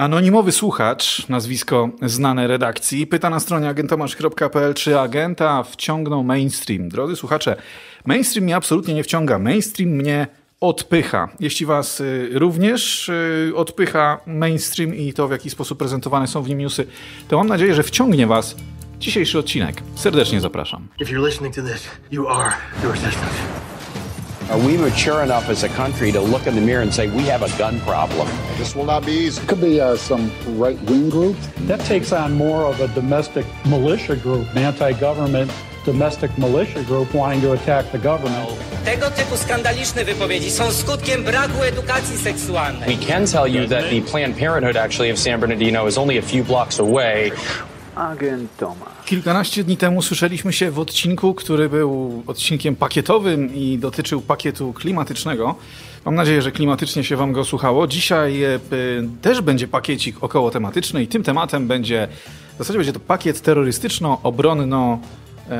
Anonimowy słuchacz, nazwisko znane redakcji, pyta na stronie agentomasz.pl, czy agenta wciągnął mainstream. Drodzy słuchacze, mainstream mnie absolutnie nie wciąga. Mainstream mnie odpycha. Jeśli Was y, również y, odpycha mainstream i to, w jaki sposób prezentowane są w nim newsy, to mam nadzieję, że wciągnie Was dzisiejszy odcinek. Serdecznie zapraszam. If you're listening to this, you are your assistant. Are we mature enough as a country to look in the mirror and say we have a gun problem? This will not be easy. Could be uh, some right wing group. That takes on more of a domestic militia group, an anti government domestic militia group wanting to attack the government. We can tell you that the Planned Parenthood actually of San Bernardino is only a few blocks away. Kilkanaście dni temu słyszeliśmy się w odcinku, który był odcinkiem pakietowym i dotyczył pakietu klimatycznego. Mam nadzieję, że klimatycznie się Wam go słuchało. Dzisiaj e, też będzie pakiecik około tematyczny i tym tematem będzie, w zasadzie będzie to pakiet terrorystyczno-obronno- e, e,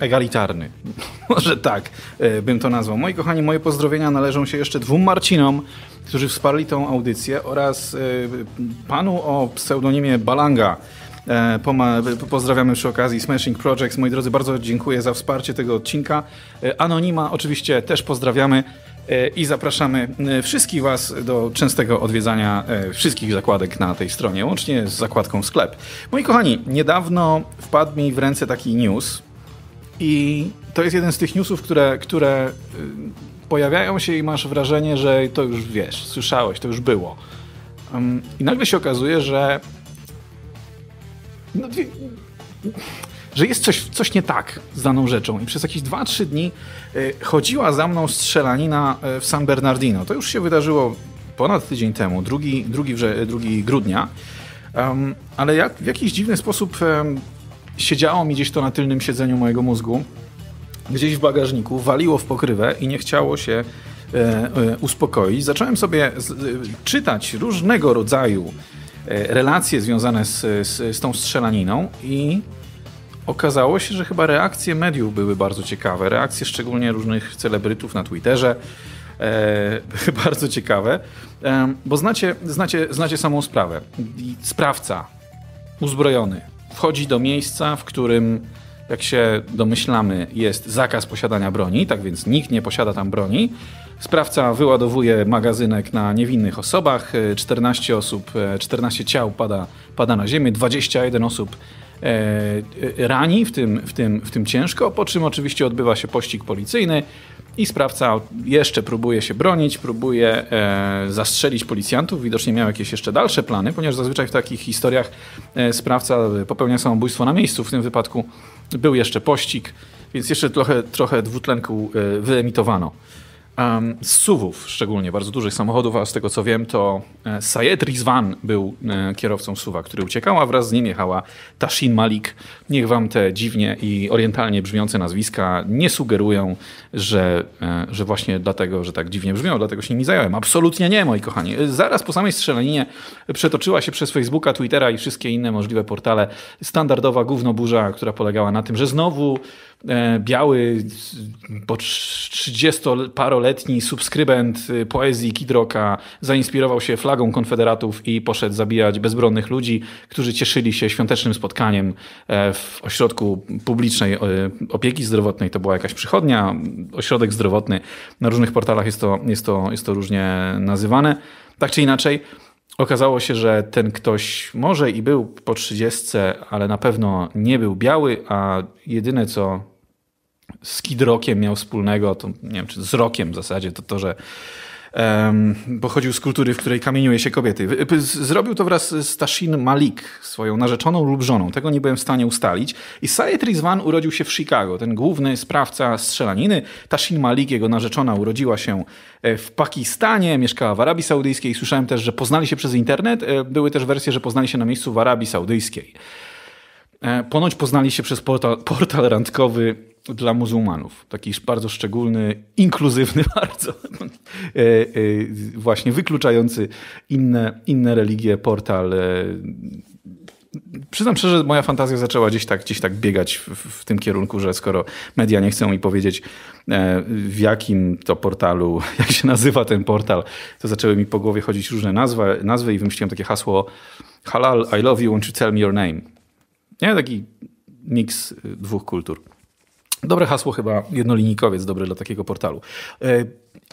egalitarny. Może tak bym to nazwał. Moi kochani, moje pozdrowienia należą się jeszcze dwóm Marcinom, którzy wsparli tą audycję oraz panu o pseudonimie Balanga, E, pozdrawiamy przy okazji Smashing Projects. Moi drodzy, bardzo dziękuję za wsparcie tego odcinka. E, Anonima oczywiście też pozdrawiamy e, i zapraszamy wszystkich Was do częstego odwiedzania wszystkich zakładek na tej stronie, łącznie z zakładką sklep. Moi kochani, niedawno wpadł mi w ręce taki news i to jest jeden z tych newsów, które, które pojawiają się i masz wrażenie, że to już wiesz, słyszałeś, to już było. I nagle się okazuje, że no, że jest coś, coś nie tak z daną rzeczą. I przez jakieś 2-3 dni e, chodziła za mną strzelanina e, w San Bernardino. To już się wydarzyło ponad tydzień temu, 2, grudnia. Um, ale w jakiś dziwny sposób um, siedziało mi gdzieś to na tylnym siedzeniu mojego mózgu, gdzieś w bagażniku, waliło w pokrywę i nie chciało się e, e, uspokoić. Zacząłem sobie z, e, czytać różnego rodzaju E, relacje związane z, z, z tą strzelaniną i okazało się, że chyba reakcje mediów były bardzo ciekawe. Reakcje szczególnie różnych celebrytów na Twitterze. E, bardzo ciekawe, e, bo znacie, znacie, znacie samą sprawę. Sprawca uzbrojony wchodzi do miejsca, w którym, jak się domyślamy, jest zakaz posiadania broni, tak więc nikt nie posiada tam broni. Sprawca wyładowuje magazynek na niewinnych osobach. 14 e, osób, 14 e, ciał pada, pada na ziemię, 21 osób e, e, rani, w tym, w, tym, w tym ciężko, po czym oczywiście odbywa się pościg policyjny i sprawca jeszcze próbuje się bronić, próbuje e, zastrzelić policjantów. Widocznie miał jakieś jeszcze dalsze plany, ponieważ zazwyczaj w takich historiach e, sprawca popełnia samobójstwo na miejscu. W tym wypadku był jeszcze pościg, więc jeszcze trochę, trochę dwutlenku e, wyemitowano um, suwów, szczególnie bardzo dużych samochodów, a z tego co wiem, to e, Sayed Rizwan był e, kierowcą suwa, który uciekał, a wraz z nim jechała Tashin Malik. Niech wam te dziwnie i orientalnie brzmiące nazwiska nie sugerują, że, e, że właśnie dlatego, że tak dziwnie brzmią, dlatego się nimi zająłem. Absolutnie nie, moi kochani. Zaraz po samej strzelaninie przetoczyła się przez Facebooka, Twittera i wszystkie inne możliwe portale standardowa gównoburza, która polegała na tym, że znowu E, biały, po 30-paroletni subskrybent y, poezji Kidroka zainspirował się flagą konfederatów i poszedł zabijać bezbronnych ludzi, którzy cieszyli się świątecznym spotkaniem e, w ośrodku publicznej e, opieki zdrowotnej. To była jakaś przychodnia, ośrodek zdrowotny. Na różnych portalach jest to, jest to, jest to różnie nazywane. Tak czy inaczej, Okazało się, że ten ktoś może i był po 30, ale na pewno nie był biały, a jedyne co z Kid miał wspólnego, to nie wiem, czy z rokiem w zasadzie, to to, że um, pochodził z kultury, w której kamieniuje się kobiety. Zrobił to wraz z Tashin Malik, swoją narzeczoną lub żoną. Tego nie byłem w stanie ustalić. I Sayed Rizwan urodził się w Chicago. Ten główny sprawca strzelaniny. Tashin Malik, jego narzeczona, urodziła się e, w Pakistanie, mieszkała w Arabii Saudyjskiej. Słyszałem też, że poznali się przez internet. E, były też wersje, że poznali się na miejscu w Arabii Saudyjskiej. E, ponoć poznali się przez portal, portal randkowy dla muzułmanów. Taki bardzo szczególny, inkluzywny bardzo, e, e, właśnie wykluczający inne, inne religie, portal. E, przyznam szczerze, że moja fantazja zaczęła gdzieś tak, gdzieś tak biegać w, w, tym kierunku, że skoro media nie chcą mi powiedzieć, w jakim to portalu, jak się nazywa ten portal, to zaczęły mi po głowie chodzić różne nazwy, nazwy i wymyśliłem takie hasło Halal, I love you, won't you tell me your name. Nie, taki miks dwóch kultur. Dobre hasło chyba, jednolinikowiec dobry dla takiego portalu. E,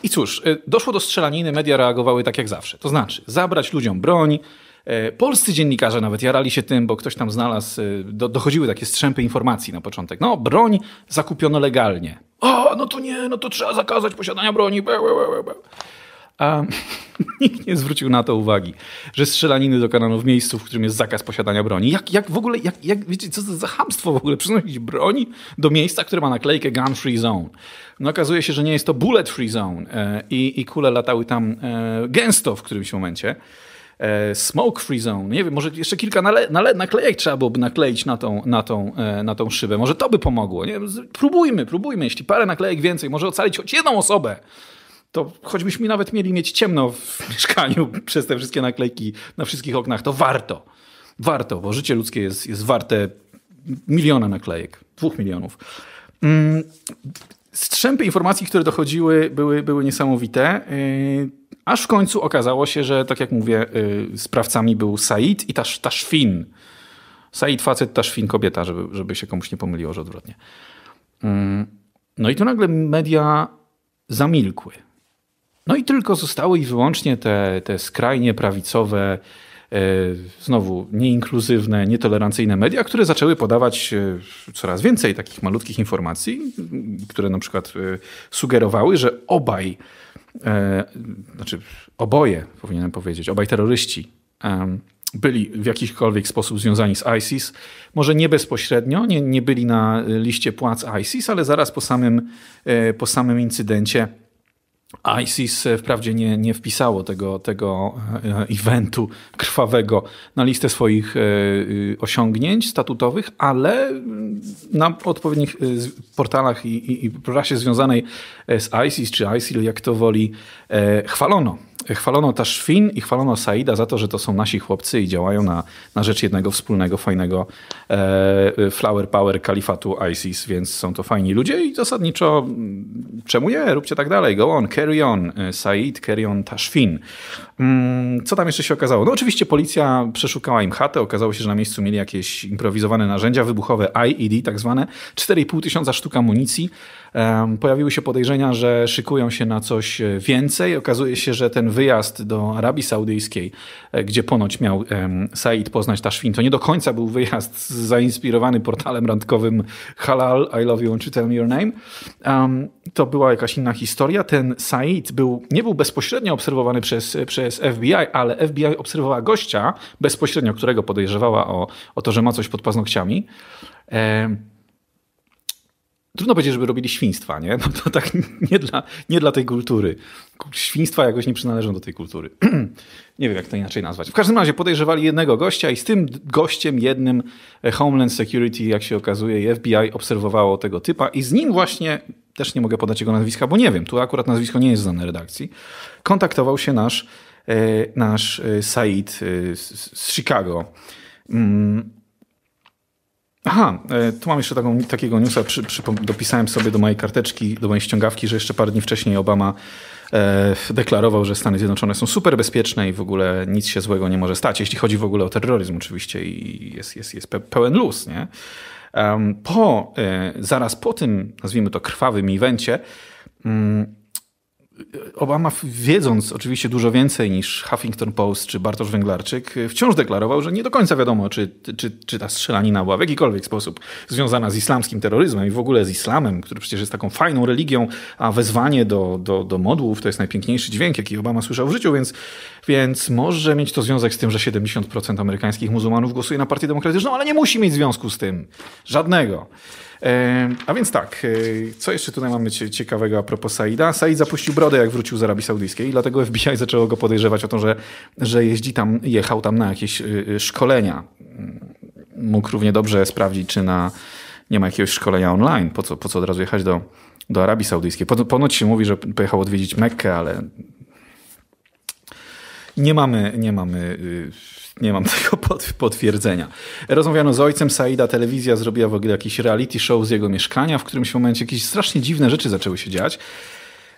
I cóż, e, doszło do strzelaniny, media reagowały tak jak zawsze. To znaczy, zabrać ludziom broń, e, Polscy dziennikarze nawet jarali się tym, bo ktoś tam znalazł, do, dochodziły takie strzępy informacji na początek. No, broń zakupiono legalnie. O, no to nie, no to trzeba zakazać posiadania broni. Be, be, be, a nikt nie zwrócił na to uwagi, że strzelaniny dokonano w miejscu, w którym jest zakaz posiadania broni. Jak, jak w ogóle, jak, jak wiecie, co to za hamstwo w ogóle przynosić broń do miejsca, które ma naklejkę Gun Free Zone. No okazuje się, że nie jest to Bullet Free Zone e, i, i kule latały tam e, gęsto w którymś momencie. E, smoke Free Zone. Nie wiem, może jeszcze kilka nale, nale, naklejek trzeba byłoby nakleić na tą, na, tą, na tą szybę. Może to by pomogło. Nie? Próbujmy, próbujmy. Jeśli parę naklejek więcej, może ocalić choć jedną osobę to choćbyśmy nawet mieli mieć ciemno w mieszkaniu przez te wszystkie naklejki na wszystkich oknach, to warto. Warto, bo życie ludzkie jest, jest warte miliona naklejek, dwóch milionów. Mm, strzępy informacji, które dochodziły, były, były niesamowite. Y, aż w końcu okazało się, że tak jak mówię, y, sprawcami był Said i Tasz, Taszfin. Said facet, Taszfin kobieta, żeby, żeby się komuś nie pomyliło, że odwrotnie. Mm, no i tu nagle media zamilkły. No i tylko zostały i wyłącznie te, te skrajnie prawicowe, e, znowu nieinkluzywne, nietolerancyjne media, które zaczęły podawać e, coraz więcej takich malutkich informacji, które na przykład e, sugerowały, że obaj, znaczy oboje powinienem powiedzieć, obaj terroryści byli w jakikolwiek sposób związani z ISIS. Może nie bezpośrednio, nie, nie byli na liście płac ISIS, ale zaraz po samym, po samym incydencie ISIS e, wprawdzie nie, nie wpisało tego, tego e, e, eventu krwawego na listę swoich osiągnięć statutowych, ale na odpowiednich portalach i, i, i prasie związanej z ISIS czy ISIL, jak to woli, chwalono Chwalono też Finn i chwalono Saida za to, że to są nasi chłopcy i działają na, na rzecz jednego wspólnego, fajnego e, flower power kalifatu ISIS, więc są to fajni ludzie i zasadniczo mm, czemu nie? Róbcie tak dalej. Go on, carry on. E, Said, carry on, Tashfin. Mm, co tam jeszcze się okazało? No oczywiście policja przeszukała im chatę, okazało się, że na miejscu mieli jakieś improwizowane narzędzia wybuchowe, IED tak zwane, 4,5 tysiąca sztuk amunicji, Pojawiły się podejrzenia, że szykują się na coś e, więcej. Okazuje się, że ten wyjazd do Arabii Saudyjskiej, e, gdzie ponoć miał Said poznać Taszwin, to nie do końca był wyjazd zainspirowany portalem randkowym Halal, I love you, want tell me your name. To była jakaś inna historia. Ten Said był, nie był bezpośrednio obserwowany przez, e, przez FBI, ale FBI obserwowała gościa bezpośrednio, którego podejrzewała o, o to, że ma coś pod paznokciami trudno powiedzieć, żeby robili świństwa, nie? No to tak nie dla, nie dla tej kultury. Świństwa jakoś nie przynależą do tej kultury. nie wiem, jak to inaczej nazwać. W każdym razie podejrzewali jednego gościa i z tym gościem jednym e, Homeland Security, jak się okazuje, FBI obserwowało tego typa i z nim właśnie, też nie mogę podać jego nazwiska, bo nie wiem, tu akurat nazwisko nie jest znane redakcji, kontaktował się nasz, e, nasz e, Said z Chicago. Mm, Aha, e, tu mam jeszcze taką, takiego newsa, przy, przy, dopisałem sobie do mojej karteczki, do mojej ściągawki, że jeszcze parę dni wcześniej Obama e, deklarował, że Stany Zjednoczone są super bezpieczne i w ogóle nic się złego nie może stać, jeśli chodzi w ogóle o terroryzm oczywiście i jest, jest, jest pełen luz, nie? po, e, zaraz po tym, nazwijmy to krwawym evencie, mm, Obama, wiedząc oczywiście dużo więcej niż Huffington Post czy Bartosz Węglarczyk, wciąż deklarował, że nie do końca wiadomo, czy, czy, czy ta strzelanina była w jakikolwiek sposób związana z islamskim terroryzmem i w ogóle z islamem, który przecież jest taką fajną religią, a wezwanie do, do, do modłów to jest najpiękniejszy dźwięk, jaki Obama słyszał w życiu, więc, więc może mieć to związek z tym, że 70% amerykańskich muzułmanów głosuje na Partię Demokratyczną, ale nie musi mieć związku z tym. Żadnego. E, a więc tak, e, co jeszcze tutaj mamy ciekawego a propos Saida? Said zapuścił brodę, jak wrócił z Arabii Saudyjskiej, dlatego FBI zaczęło go podejrzewać o to, że, że jeździ tam, jechał tam na jakieś e, szkolenia. Mm, mógł równie dobrze sprawdzić, czy na, nie ma jakiegoś szkolenia online. Po co, po co od razu jechać do, do Arabii Saudyjskiej? Ponoć się mówi, że pojechał odwiedzić Mekkę, ale nie mamy, nie mamy y, nie mam tego potwierdzenia. Rozmawiano z ojcem Saida, telewizja zrobiła w ogóle jakiś reality show z jego mieszkania, w którymś momencie jakieś strasznie dziwne rzeczy zaczęły się dziać.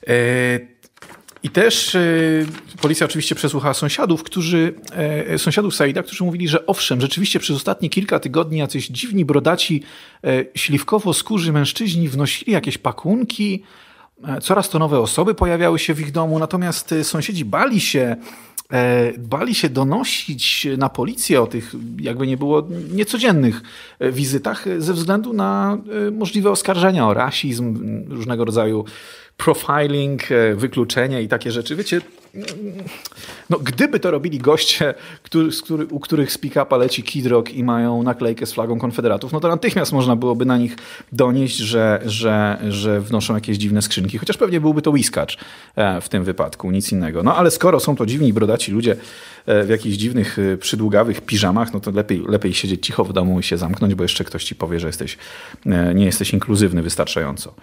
E, I też e, policja oczywiście przesłuchała sąsiadów, którzy, e, sąsiadów Saida, którzy mówili, że owszem, rzeczywiście przez ostatnie kilka tygodni jacyś dziwni, brodaci, śliwkowo-skórzy mężczyźni wnosili jakieś pakunki, coraz to nowe osoby pojawiały się w ich domu, natomiast sąsiedzi bali się E, bali się donosić na policję o tych, jakby nie było, niecodziennych e, wizytach e, ze względu na możliwe oskarżenia o rasizm, różnego rodzaju profiling, wykluczenie i takie rzeczy. Wiecie, no, gdyby to robili goście, który, który, u których z pick-upa leci Kidrock i mają naklejkę z flagą konfederatów, no to natychmiast można byłoby na nich donieść, że, że, że wnoszą jakieś dziwne skrzynki. Chociaż pewnie byłby to whiskacz e, w tym wypadku, nic innego. No ale skoro są to dziwni, brodaci ludzie e, w jakichś dziwnych, e, przydługawych piżamach, no to lepiej, lepiej siedzieć cicho w domu i się zamknąć, bo jeszcze ktoś ci powie, że jesteś, nie jesteś inkluzywny wystarczająco.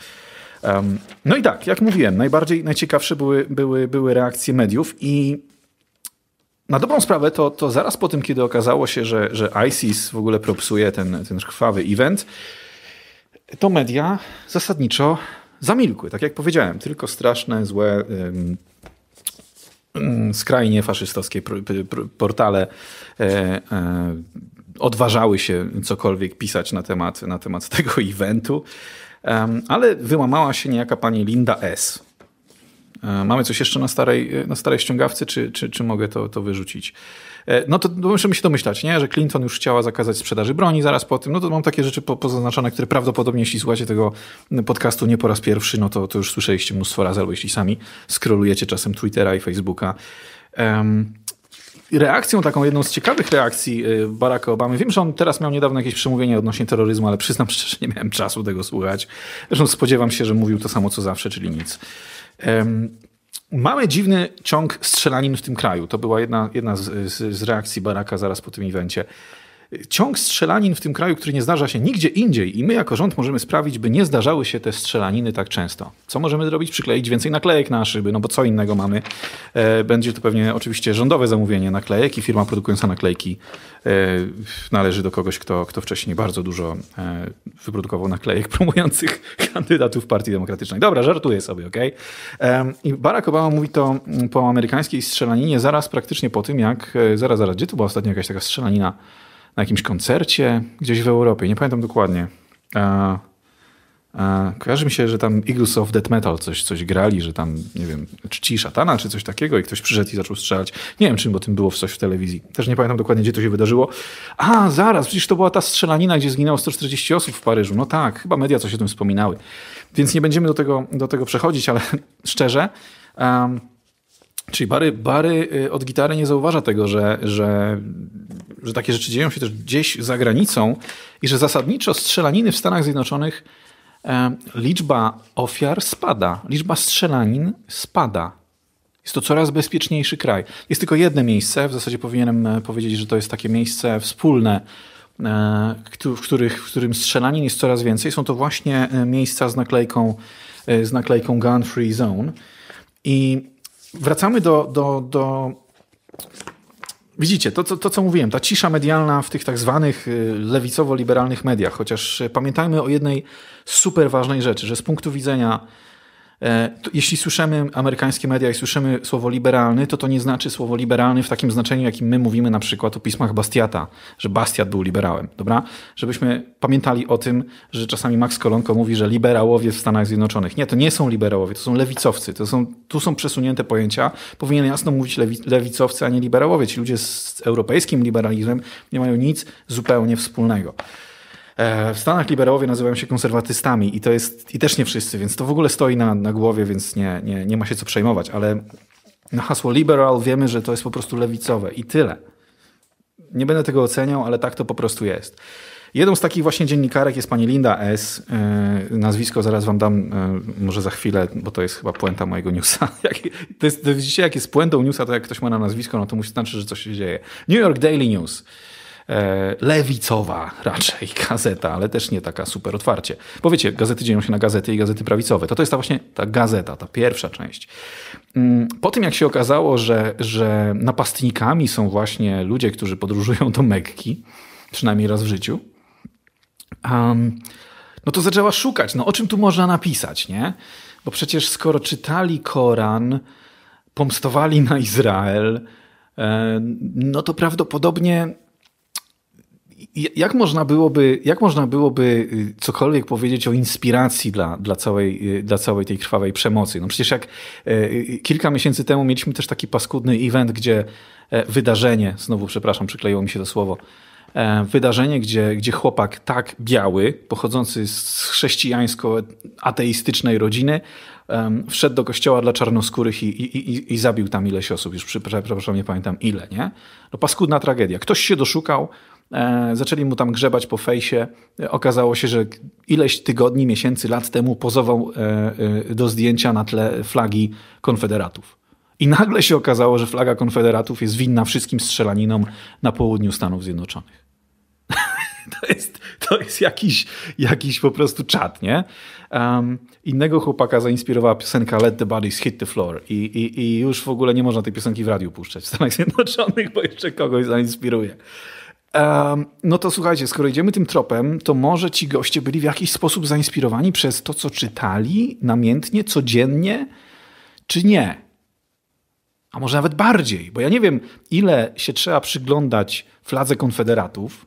Um, no i tak, jak mówiłem, najbardziej najciekawsze były, były, były reakcje mediów i na dobrą sprawę to, to zaraz po tym, kiedy okazało się, że, że ISIS w ogóle propsuje ten, ten krwawy event, to media zasadniczo zamilkły. Tak jak powiedziałem, tylko straszne, złe, um, um, skrajnie faszystowskie portale e, e, odważały się cokolwiek pisać na temat, na temat tego eventu ale wyłamała się niejaka pani Linda S. E, mamy coś jeszcze na starej, na starej ściągawcy, czy, czy, czy mogę to, to wyrzucić? E, no to no musimy się domyślać, nie? że Clinton już chciała zakazać sprzedaży broni zaraz po tym. No to mam takie rzeczy po, pozaznaczone, które prawdopodobnie, jeśli słuchacie tego podcastu nie po raz pierwszy, no to, to już słyszeliście mnóstwo razy, albo jeśli sami scrollujecie czasem Twittera i Facebooka. Um, reakcją, taką jedną z ciekawych reakcji y, Baracka Obamy, wiem, że on teraz miał niedawno jakieś przemówienie odnośnie terroryzmu, ale przyznam szczerze, nie miałem czasu tego słuchać. Zresztą spodziewam się, że mówił to samo co zawsze, czyli nic. Um, mamy dziwny ciąg strzelanin w tym kraju. To była jedna, jedna z, z, z reakcji Baracka zaraz po tym evencie ciąg strzelanin w tym kraju, który nie zdarza się nigdzie indziej i my jako rząd możemy sprawić, by nie zdarzały się te strzelaniny tak często. Co możemy zrobić? Przykleić więcej naklejek na szyby, no bo co innego mamy. E, będzie to pewnie oczywiście rządowe zamówienie naklejek i firma produkująca naklejki e, należy do kogoś, kto, kto wcześniej bardzo dużo e, wyprodukował naklejek promujących kandydatów Partii Demokratycznej. Dobra, żartuję sobie, okej? Okay? I Barack Obama mówi to mm, po amerykańskiej strzelaninie zaraz praktycznie po tym, jak... Zaraz, zaraz, gdzie to była ostatnia jakaś taka strzelanina? na jakimś koncercie gdzieś w Europie, nie pamiętam dokładnie. E, e, kojarzy mi się, że tam Eagles of Death Metal coś, coś grali, że tam, nie wiem, czci szatana czy coś takiego i ktoś przyszedł i zaczął strzelać. Nie wiem, czym bo tym było w coś w telewizji. Też nie pamiętam dokładnie, gdzie to się wydarzyło. A, zaraz, przecież to była ta strzelanina, gdzie zginęło 140 osób w Paryżu. No tak, chyba media coś o tym wspominały. Więc nie będziemy do tego, do tego przechodzić, ale szczerze... Um, Czyli Bary, Bary y, od gitary nie zauważa tego, że, że, że takie rzeczy dzieją się też gdzieś za granicą i że zasadniczo strzelaniny w Stanach Zjednoczonych e, liczba ofiar spada, liczba strzelanin spada. Jest to coraz bezpieczniejszy kraj. Jest tylko jedno miejsce, w zasadzie powinienem e, powiedzieć, że to jest takie miejsce wspólne, e, w, których, w którym strzelanin jest coraz więcej. Są to właśnie miejsca z naklejką, z naklejką Gun Free Zone. I wracamy do, do, do Widzicie, to, to, to, co mówiłem, ta cisza medialna w tych tak zwanych y, lewicowo-liberalnych mediach, chociaż y, pamiętajmy o jednej super ważnej rzeczy, że z punktu widzenia E, jeśli słyszymy amerykańskie media i słyszymy słowo liberalny, to to nie znaczy słowo liberalny w takim znaczeniu, jakim my mówimy na przykład o pismach Bastiata, że Bastiat był liberałem, dobra? Żebyśmy pamiętali o tym, że czasami Max Kolonko mówi, że liberałowie w Stanach Zjednoczonych. Nie, to nie są liberałowie, to są lewicowcy. To są, tu są przesunięte pojęcia. Powinien jasno mówić lewi, lewicowcy, a nie liberałowie. Ci ludzie z europejskim liberalizmem nie mają nic zupełnie wspólnego. E, w Stanach liberałowie nazywają się konserwatystami i to jest, i też nie wszyscy, więc to w ogóle stoi na, na głowie, więc nie, nie, nie ma się co przejmować, ale na hasło liberal wiemy, że to jest po prostu lewicowe i tyle. Nie będę tego oceniał, ale tak to po prostu jest. Jedną z takich właśnie dziennikarek jest pani Linda S. E, nazwisko zaraz wam dam e, może za chwilę, bo to jest chyba puenta mojego newsa. Jak, to jest, to widzicie, jak jest puentą newsa, to jak ktoś ma na nazwisko, no to musi znaczyć, że coś się dzieje. New York Daily News. E, lewicowa raczej gazeta, ale też nie taka super otwarcie. Bo wiecie, gazety dzielą się na gazety i gazety prawicowe. To, to jest ta właśnie ta gazeta, ta pierwsza część. Mm, po tym jak się okazało, że, że napastnikami są właśnie ludzie, którzy podróżują do Mekki, przynajmniej raz w życiu, um, no to zaczęła szukać, no o czym tu można napisać, nie? Bo przecież skoro czytali Koran, pomstowali na Izrael, e, no to prawdopodobnie jak można byłoby, jak można byłoby y, cokolwiek powiedzieć o inspiracji dla, dla, całej, y, dla całej tej krwawej przemocy? No przecież jak y, kilka miesięcy temu mieliśmy też taki paskudny event, gdzie e, wydarzenie, znowu przepraszam, przykleiło mi się to słowo, e, wydarzenie, gdzie, gdzie chłopak tak biały, pochodzący z chrześcijańsko-ateistycznej rodziny, wszedł do kościoła dla czarnoskórych i, i, i, i zabił tam ileś osób, już przepraszam, nie pamiętam ile, nie? No paskudna tragedia. Ktoś się doszukał, E, zaczęli mu tam grzebać po fejsie. E, okazało się, że ileś tygodni, miesięcy, lat temu pozował e, do zdjęcia na tle flagi Konfederatów. I nagle się okazało, że flaga Konfederatów jest winna wszystkim strzelaninom na południu Stanów Zjednoczonych. to, jest, to jest jakiś, jakiś po prostu czat, nie? Um, innego chłopaka zainspirowała piosenka Let the Bodies Hit the Floor I, i, i już w ogóle nie można tej piosenki w radiu puszczać w Stanach Zjednoczonych, bo jeszcze kogoś zainspiruje no to słuchajcie, skoro idziemy tym tropem, to może ci goście byli w jakiś sposób zainspirowani przez to, co czytali namiętnie, codziennie, czy nie? A może nawet bardziej, bo ja nie wiem, ile się trzeba przyglądać fladze konfederatów,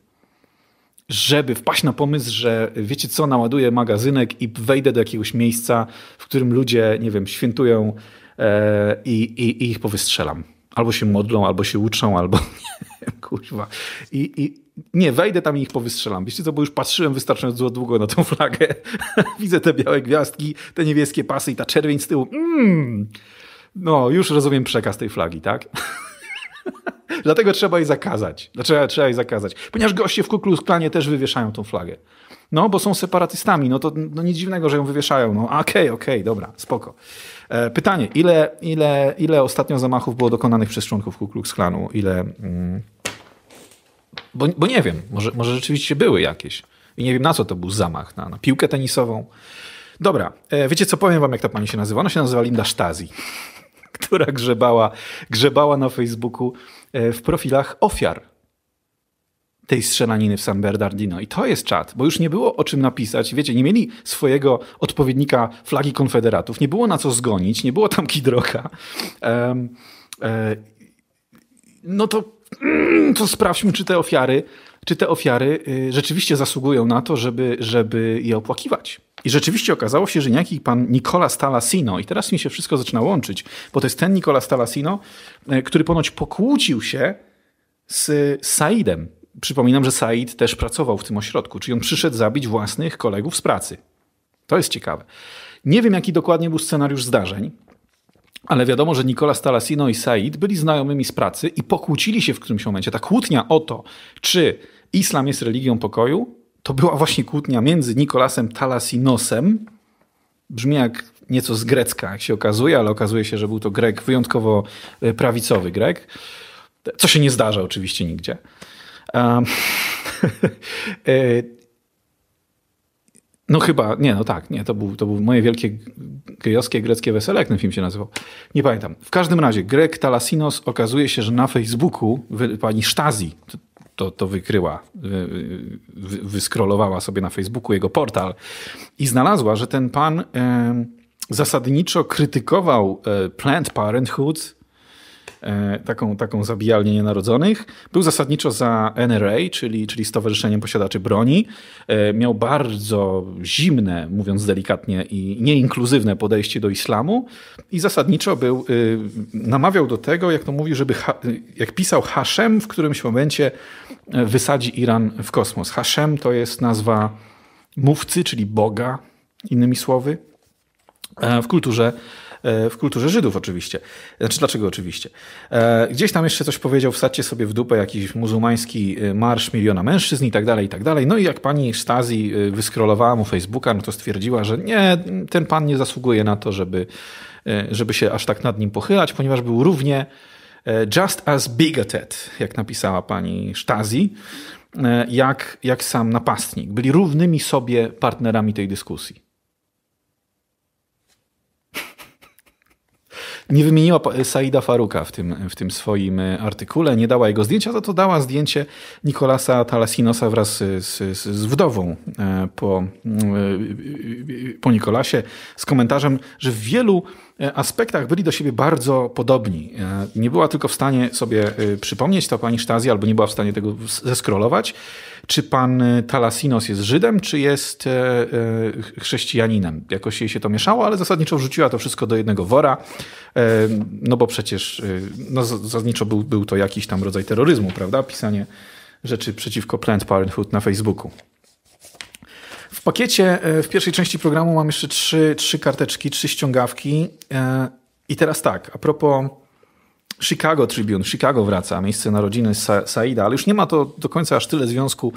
żeby wpaść na pomysł, że wiecie co, naładuję magazynek i wejdę do jakiegoś miejsca, w którym ludzie, nie wiem, świętują e, i, i, i ich powystrzelam albo się modlą, albo się uczą, albo nie kurwa. I, I, nie, wejdę tam i ich powystrzelam. Wiecie co, bo już patrzyłem wystarczająco długo na tą flagę. Widzę te białe gwiazdki, te niebieskie pasy i ta czerwień z tyłu. Mm. No, już rozumiem przekaz tej flagi, tak? Dlatego trzeba jej zakazać. Dlaczego znaczy, trzeba jej zakazać? Ponieważ goście w Kuklu Klanie też wywieszają tą flagę. No, bo są separatystami, no to no nic dziwnego, że ją wywieszają. No, okej, okay, okej, okay, dobra, spoko. E, pytanie, ile, ile, ile ostatnio zamachów było dokonanych przez członków Ku Klux Klanu? Ile... Mm, bo, bo nie wiem, może, może rzeczywiście były jakieś. I nie wiem, na co to był zamach. Na, na piłkę tenisową? Dobra, e, wiecie co, powiem wam, jak ta pani się nazywa. Ona się nazywa Linda Stasi, która grzebała, grzebała na Facebooku e, w profilach ofiar tej strzelaniny w San Bernardino. I to jest czat, bo już nie było o czym napisać. Wiecie, nie mieli swojego odpowiednika flagi konfederatów, nie było na co zgonić, nie było tam Kidroka. Um, e, no to, mm, to sprawdźmy, czy te ofiary, czy te ofiary y, rzeczywiście zasługują na to, żeby, żeby je opłakiwać. I rzeczywiście okazało się, że niejaki pan Nicola Stalasino, i teraz mi się wszystko zaczyna łączyć, bo to jest ten Nicola Stalasino, e, który ponoć pokłócił się z Saidem, Przypominam, że Said też pracował w tym ośrodku, czyli on przyszedł zabić własnych kolegów z pracy. To jest ciekawe. Nie wiem, jaki dokładnie był scenariusz zdarzeń, ale wiadomo, że Nicolas Talasino i Said byli znajomymi z pracy i pokłócili się w którymś momencie. Ta kłótnia o to, czy islam jest religią pokoju, to była właśnie kłótnia między Nikolasem Talasinosem, brzmi jak nieco z grecka, jak się okazuje, ale okazuje się, że był to Grek, wyjątkowo e, prawicowy Grek, co się nie zdarza oczywiście nigdzie. Um, no chyba, nie, no tak, nie, to był, to był moje wielkie gejowskie greckie wesele, jak ten film się nazywał. Nie pamiętam. W każdym razie, Greg Talasinos okazuje się, że na Facebooku pani Stasi to, to wykryła, wy, wyskrolowała sobie na Facebooku jego portal i znalazła, że ten pan... zasadniczo krytykował e, Planned Parenthood, E, taką, taką zabijalnię nienarodzonych. Był zasadniczo za NRA, czyli, czyli Stowarzyszeniem Posiadaczy Broni. E, miał bardzo zimne, mówiąc delikatnie, i nieinkluzywne podejście do islamu i zasadniczo był, y, namawiał do tego, jak to mówi, żeby, y, jak pisał Haszem, w którymś momencie e, wysadzi Iran w kosmos. Haszem to jest nazwa mówcy, czyli Boga, innymi słowy, w kulturze E, w kulturze Żydów oczywiście. Znaczy, dlaczego oczywiście? E, gdzieś tam jeszcze coś powiedział, wsadźcie sobie w dupę jakiś muzułmański e, marsz miliona mężczyzn i tak dalej, i tak dalej. No i jak pani Stasi wyskrolowała mu Facebooka, no to stwierdziła, że nie, ten pan nie zasługuje na to, żeby, żeby się aż tak nad nim pochylać, ponieważ był równie just as bigoted, jak napisała pani Stasi, jak, jak sam napastnik. Byli równymi sobie partnerami tej dyskusji. nie wymieniła Saida Faruka w tym, w tym swoim e, artykule, nie dała jego zdjęcia, za to dała zdjęcie Nikolasa Talasinosa wraz z, z, z wdową e, po, e, po Nikolasie z komentarzem, że w wielu E, aspektach byli do siebie bardzo podobni. E, nie była tylko w stanie sobie e, przypomnieć to pani Sztazji, albo nie była w stanie tego zeskrolować, czy pan Talasinos jest Żydem, czy jest chrześcijaninem. Jakoś jej się to mieszało, ale zasadniczo wrzuciła to wszystko do jednego wora, no bo przecież no, zasadniczo był, był to jakiś tam rodzaj terroryzmu, prawda? Pisanie rzeczy przeciwko Planned Parenthood na Facebooku pakiecie e, w pierwszej części programu mam jeszcze trzy, trzy karteczki, trzy ściągawki. E, I teraz tak, a propos Chicago Tribune. Chicago wraca, miejsce narodziny Sa Saida, ale już nie ma to do końca aż tyle związku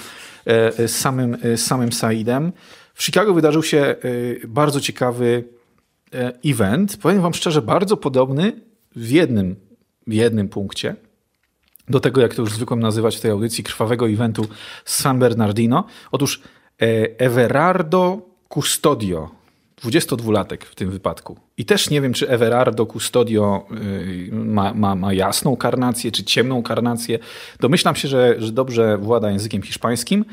e, z samym, z samym Saidem. W Chicago wydarzył się bardzo ciekawy event. Powiem wam szczerze, bardzo podobny w jednym, w jednym punkcie do tego, jak to już zwykłem nazywać w tej audycji, krwawego eventu San Bernardino. Otóż E, Everardo Custodio, 22-latek w tym wypadku. I też nie wiem, czy Everardo Custodio y, ma, ma, ma jasną karnację, czy ciemną karnację. Domyślam się, że, że dobrze włada językiem hiszpańskim.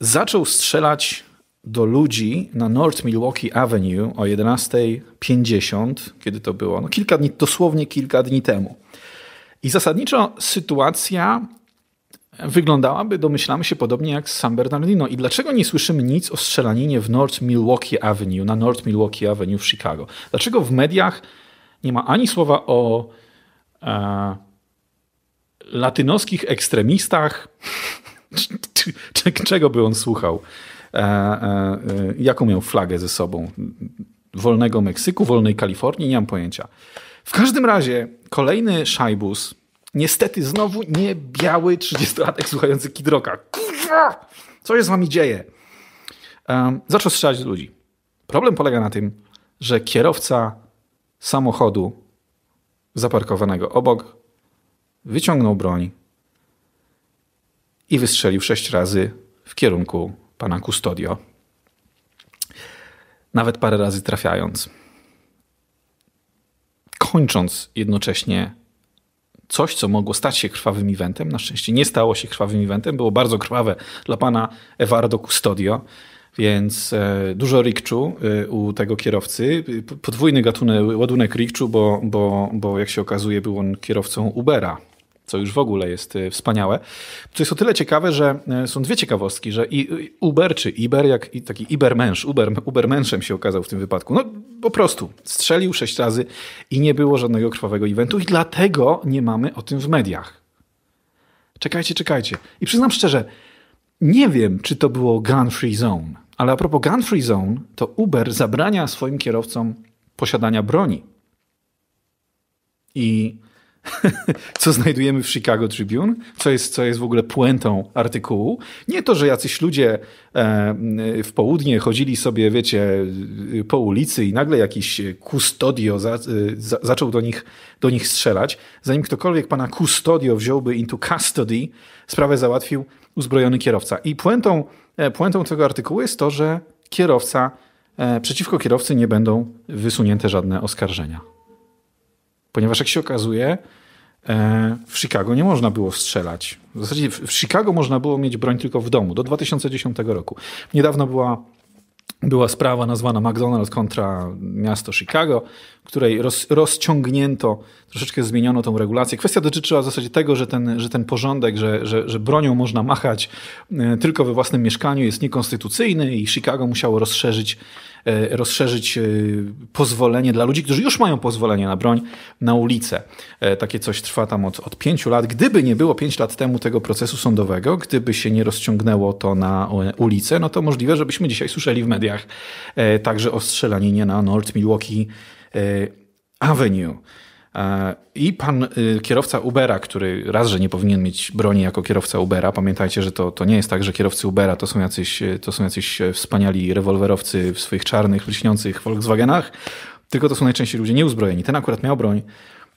Zaczął strzelać do ludzi na North Milwaukee Avenue o 11.50, kiedy to było, no kilka dni, dosłownie kilka dni temu. I zasadniczo sytuacja wyglądałaby, domyślamy się, podobnie jak z San Bernardino. I dlaczego nie słyszymy nic o strzelaninie w North Milwaukee Avenue, na North Milwaukee Avenue w Chicago? Dlaczego w mediach nie ma ani słowa o e, latynoskich ekstremistach? Czego by on słuchał? E, e, e, jaką miał flagę ze sobą? Wolnego Meksyku, wolnej Kalifornii? Nie mam pojęcia. W każdym razie kolejny szajbus Niestety znowu nie biały 30-latek słuchający Kidroka. Kurwa! Co się z wami dzieje? Um, zaczął strzelać ludzi. Problem polega na tym, że kierowca samochodu zaparkowanego obok wyciągnął broń i wystrzelił sześć razy w kierunku pana Custodio. Nawet parę razy trafiając. Kończąc jednocześnie coś, co mogło stać się krwawym eventem, na szczęście nie stało się krwawym eventem, było bardzo krwawe dla pana Evardo Custodio, więc e, dużo rikczu e, u tego kierowcy. Podwójny gatunek, ładunek rikczu, bo, bo, bo jak się okazuje, był on kierowcą Ubera co już w ogóle jest y, wspaniałe. Co jest o tyle ciekawe, że y, są dwie ciekawostki, że i y, Uber czy Iber, jak i taki Ibermensch, Uber, Ubermenszem się okazał w tym wypadku. No po prostu strzelił sześć razy i nie było żadnego krwawego eventu i dlatego nie mamy o tym w mediach. Czekajcie, czekajcie. I przyznam szczerze, nie wiem, czy to było Gun Free Zone, ale a propos Gun Free Zone, to Uber zabrania swoim kierowcom posiadania broni. I co znajdujemy w Chicago Tribune, co jest, co jest w ogóle puentą artykułu. Nie to, że jacyś ludzie e, e, w południe chodzili sobie, wiecie, e, po ulicy i nagle jakiś kustodio za, za, zaczął do nich, do nich strzelać. Zanim ktokolwiek pana kustodio wziąłby into custody, sprawę załatwił uzbrojony kierowca. I puentą, puentą tego artykułu jest to, że kierowca, przeciwko kierowcy nie będą wysunięte żadne oskarżenia. Ponieważ jak się okazuje, e, w Chicago nie można było strzelać. W zasadzie w Chicago można było mieć broń tylko w domu do 2010 roku. Niedawno była, była sprawa nazwana McDonald's kontra miasto Chicago, w której roz, rozciągnięto, troszeczkę zmieniono tą regulację. Kwestia dotyczyła w zasadzie tego, że ten, że ten porządek, że, że, że bronią można machać e, tylko we własnym mieszkaniu jest niekonstytucyjny i Chicago musiało rozszerzyć E, rozszerzyć e, pozwolenie dla ludzi, którzy już mają pozwolenie na broń, na ulicę. E, takie coś trwa tam od, od pięciu lat. Gdyby nie było pięć lat temu tego procesu sądowego, gdyby się nie rozciągnęło to na ulicę, no to możliwe, żebyśmy dzisiaj słyszeli w mediach także o strzelaninie na North Milwaukee Avenue. I pan y, kierowca Ubera, który raz, że nie powinien mieć broni jako kierowca Ubera, pamiętajcie, że to, to nie jest tak, że kierowcy Ubera to są, jacyś, y, to są jacyś y, wspaniali rewolwerowcy w swoich czarnych, lśniących Volkswagenach, tylko to są najczęściej ludzie nieuzbrojeni. Ten akurat miał broń,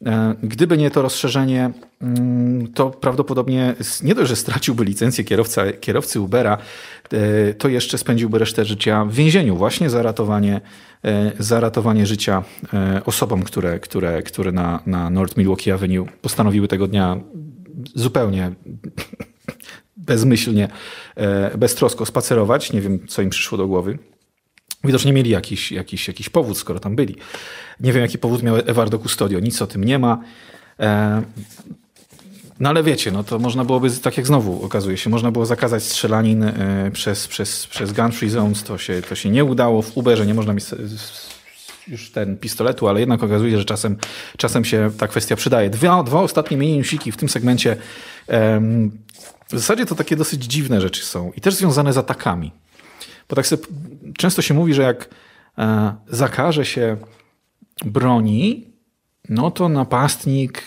E, gdyby nie to rozszerzenie, mm, to prawdopodobnie nie dość, że straciłby licencję kierowca, kierowcy Ubera, e, to jeszcze spędziłby resztę życia w więzieniu właśnie za ratowanie, e, za ratowanie życia osobom, które, które, które na, na North Milwaukee Avenue postanowiły tego dnia zupełnie bezmyślnie, beztrosko spacerować. Nie wiem, co im przyszło do głowy. Widocznie mieli jakiś, jakiś, jakiś powód, skoro tam byli. Nie wiem, jaki powód miał Ewardo Custodio, nic o tym nie ma. E, no ale wiecie, no to można byłoby, tak jak znowu okazuje się, można było zakazać strzelanin e, przez, przez, przez gun zones, to się, to się nie udało. W Uberze nie można mieć już ten pistoletu, ale jednak okazuje, się że czasem, czasem się ta kwestia przydaje. Dwa, dwa ostatnie minusiki w tym segmencie. w zasadzie to takie dosyć dziwne rzeczy są i też związane z atakami. Bo tak sobie często się mówi, że jak e, zakaże się broni, no to napastnik.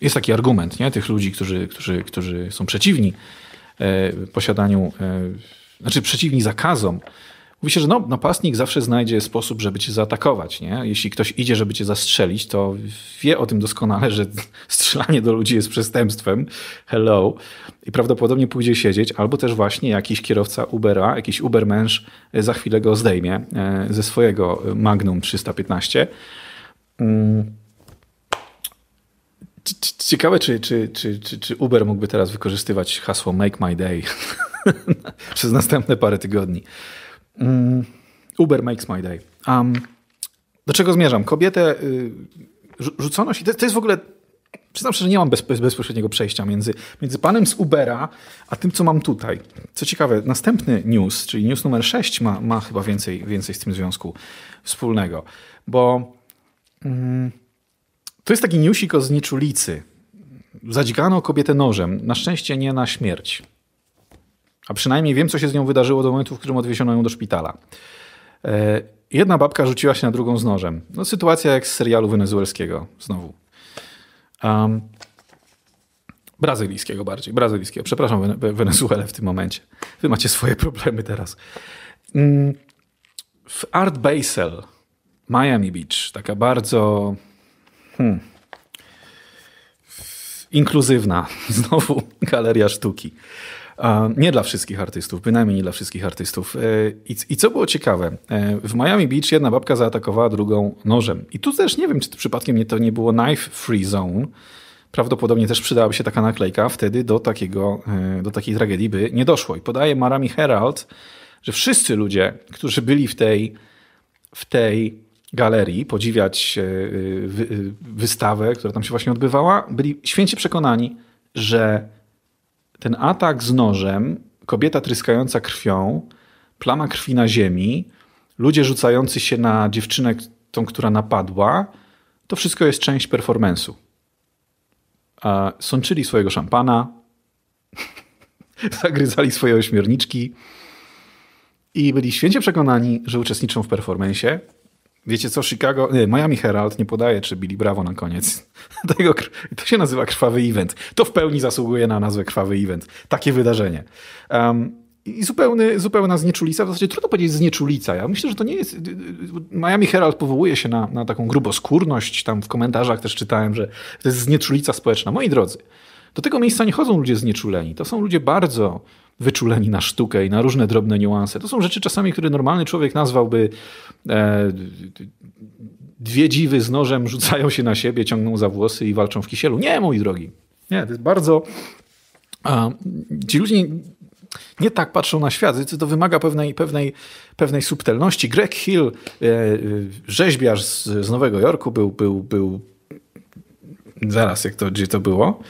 Jest taki argument nie? tych ludzi, którzy, którzy, którzy są przeciwni e, posiadaniu, e, znaczy przeciwni zakazom. Mówi się, że no, napastnik zawsze znajdzie sposób, żeby cię zaatakować. Nie? Jeśli ktoś idzie, żeby cię zastrzelić, to wie o tym doskonale, że strzelanie do ludzi jest przestępstwem. Hello i prawdopodobnie pójdzie siedzieć, albo też właśnie jakiś kierowca Ubera, jakiś Ubermensch za chwilę go zdejmie e, ze swojego e, Magnum 315. Mm. Ciekawe, czy, czy, czy, czy, Uber mógłby teraz wykorzystywać hasło Make My Day przez następne parę tygodni. Mm. Uber makes my day. Um, do czego zmierzam? Kobietę y, rzucono się. to, jest w ogóle Przyznam szczerze, nie mam bez, bez, bezpośredniego przejścia między, między panem z Ubera, a tym, co mam tutaj. Co ciekawe, następny news, czyli news numer 6 ma, ma chyba więcej, więcej z tym związku wspólnego, bo mm, to jest taki newsik o znieczulicy. Zadźgano kobietę nożem, na szczęście nie na śmierć. A przynajmniej wiem, co się z nią wydarzyło do momentu, w którym odwieziono ją do szpitala. E, jedna babka rzuciła się na drugą z nożem. No, sytuacja jak z serialu wenezuelskiego, znowu Um, brazylijskiego bardziej, brazylijskiego. Przepraszam Wenezuelę w tym momencie. Wy macie swoje problemy teraz. Mm, w Art Basel, Miami Beach, taka bardzo hmm, inkluzywna znowu galeria sztuki. Nie dla wszystkich artystów, bynajmniej nie dla wszystkich artystów. E, I, co było ciekawe, e, w Miami Beach jedna babka zaatakowała drugą nożem. I tu też nie wiem, czy przypadkiem nie, to nie było knife free zone. Prawdopodobnie też przydałaby się taka naklejka, wtedy do, takiego, e, do takiej tragedii by nie doszło. I podaje Marami Herald, że wszyscy ludzie, którzy byli w tej, w tej galerii podziwiać wystawę, która tam się właśnie odbywała, byli święcie przekonani, że ten atak z nożem, kobieta tryskająca krwią, plama krwi na ziemi, ludzie rzucający się na dziewczynę, tą, która napadła, to wszystko jest część performensu. Sączyli swojego szampana, zagryzali swoje ośmiorniczki i byli święcie przekonani, że uczestniczą w performensie, Wiecie co, Chicago, nie, Miami Herald nie podaje, czy Billy Bravo na koniec. Tego, to się nazywa krwawy event. To w pełni zasługuje na nazwę krwawy event. Takie wydarzenie. Um, i zupełny, zupełna znieczulica, w zasadzie trudno powiedzieć znieczulica. Ja myślę, że to nie jest. Y, y, Miami Herald powołuje się na, na taką gruboskórność. Tam w komentarzach też czytałem, że to jest znieczulica społeczna. Moi drodzy, do tego miejsca nie chodzą ludzie znieczuleni. To są ludzie bardzo wyczuleni na sztukę i na różne drobne niuanse. To są rzeczy czasami, które normalny człowiek nazwałby e, dwie dziwy z nożem rzucają się na siebie, ciągną za włosy i walczą w kisielu. Nie, mój drogi. Nie, to jest bardzo... A, ci ludzie nie tak patrzą na świat. To wymaga pewnej, pewnej, pewnej subtelności. Greg Hill, e, e, rzeźbiarz z, z Nowego Jorku, był, był, był. Zaraz, jak to, gdzie to było?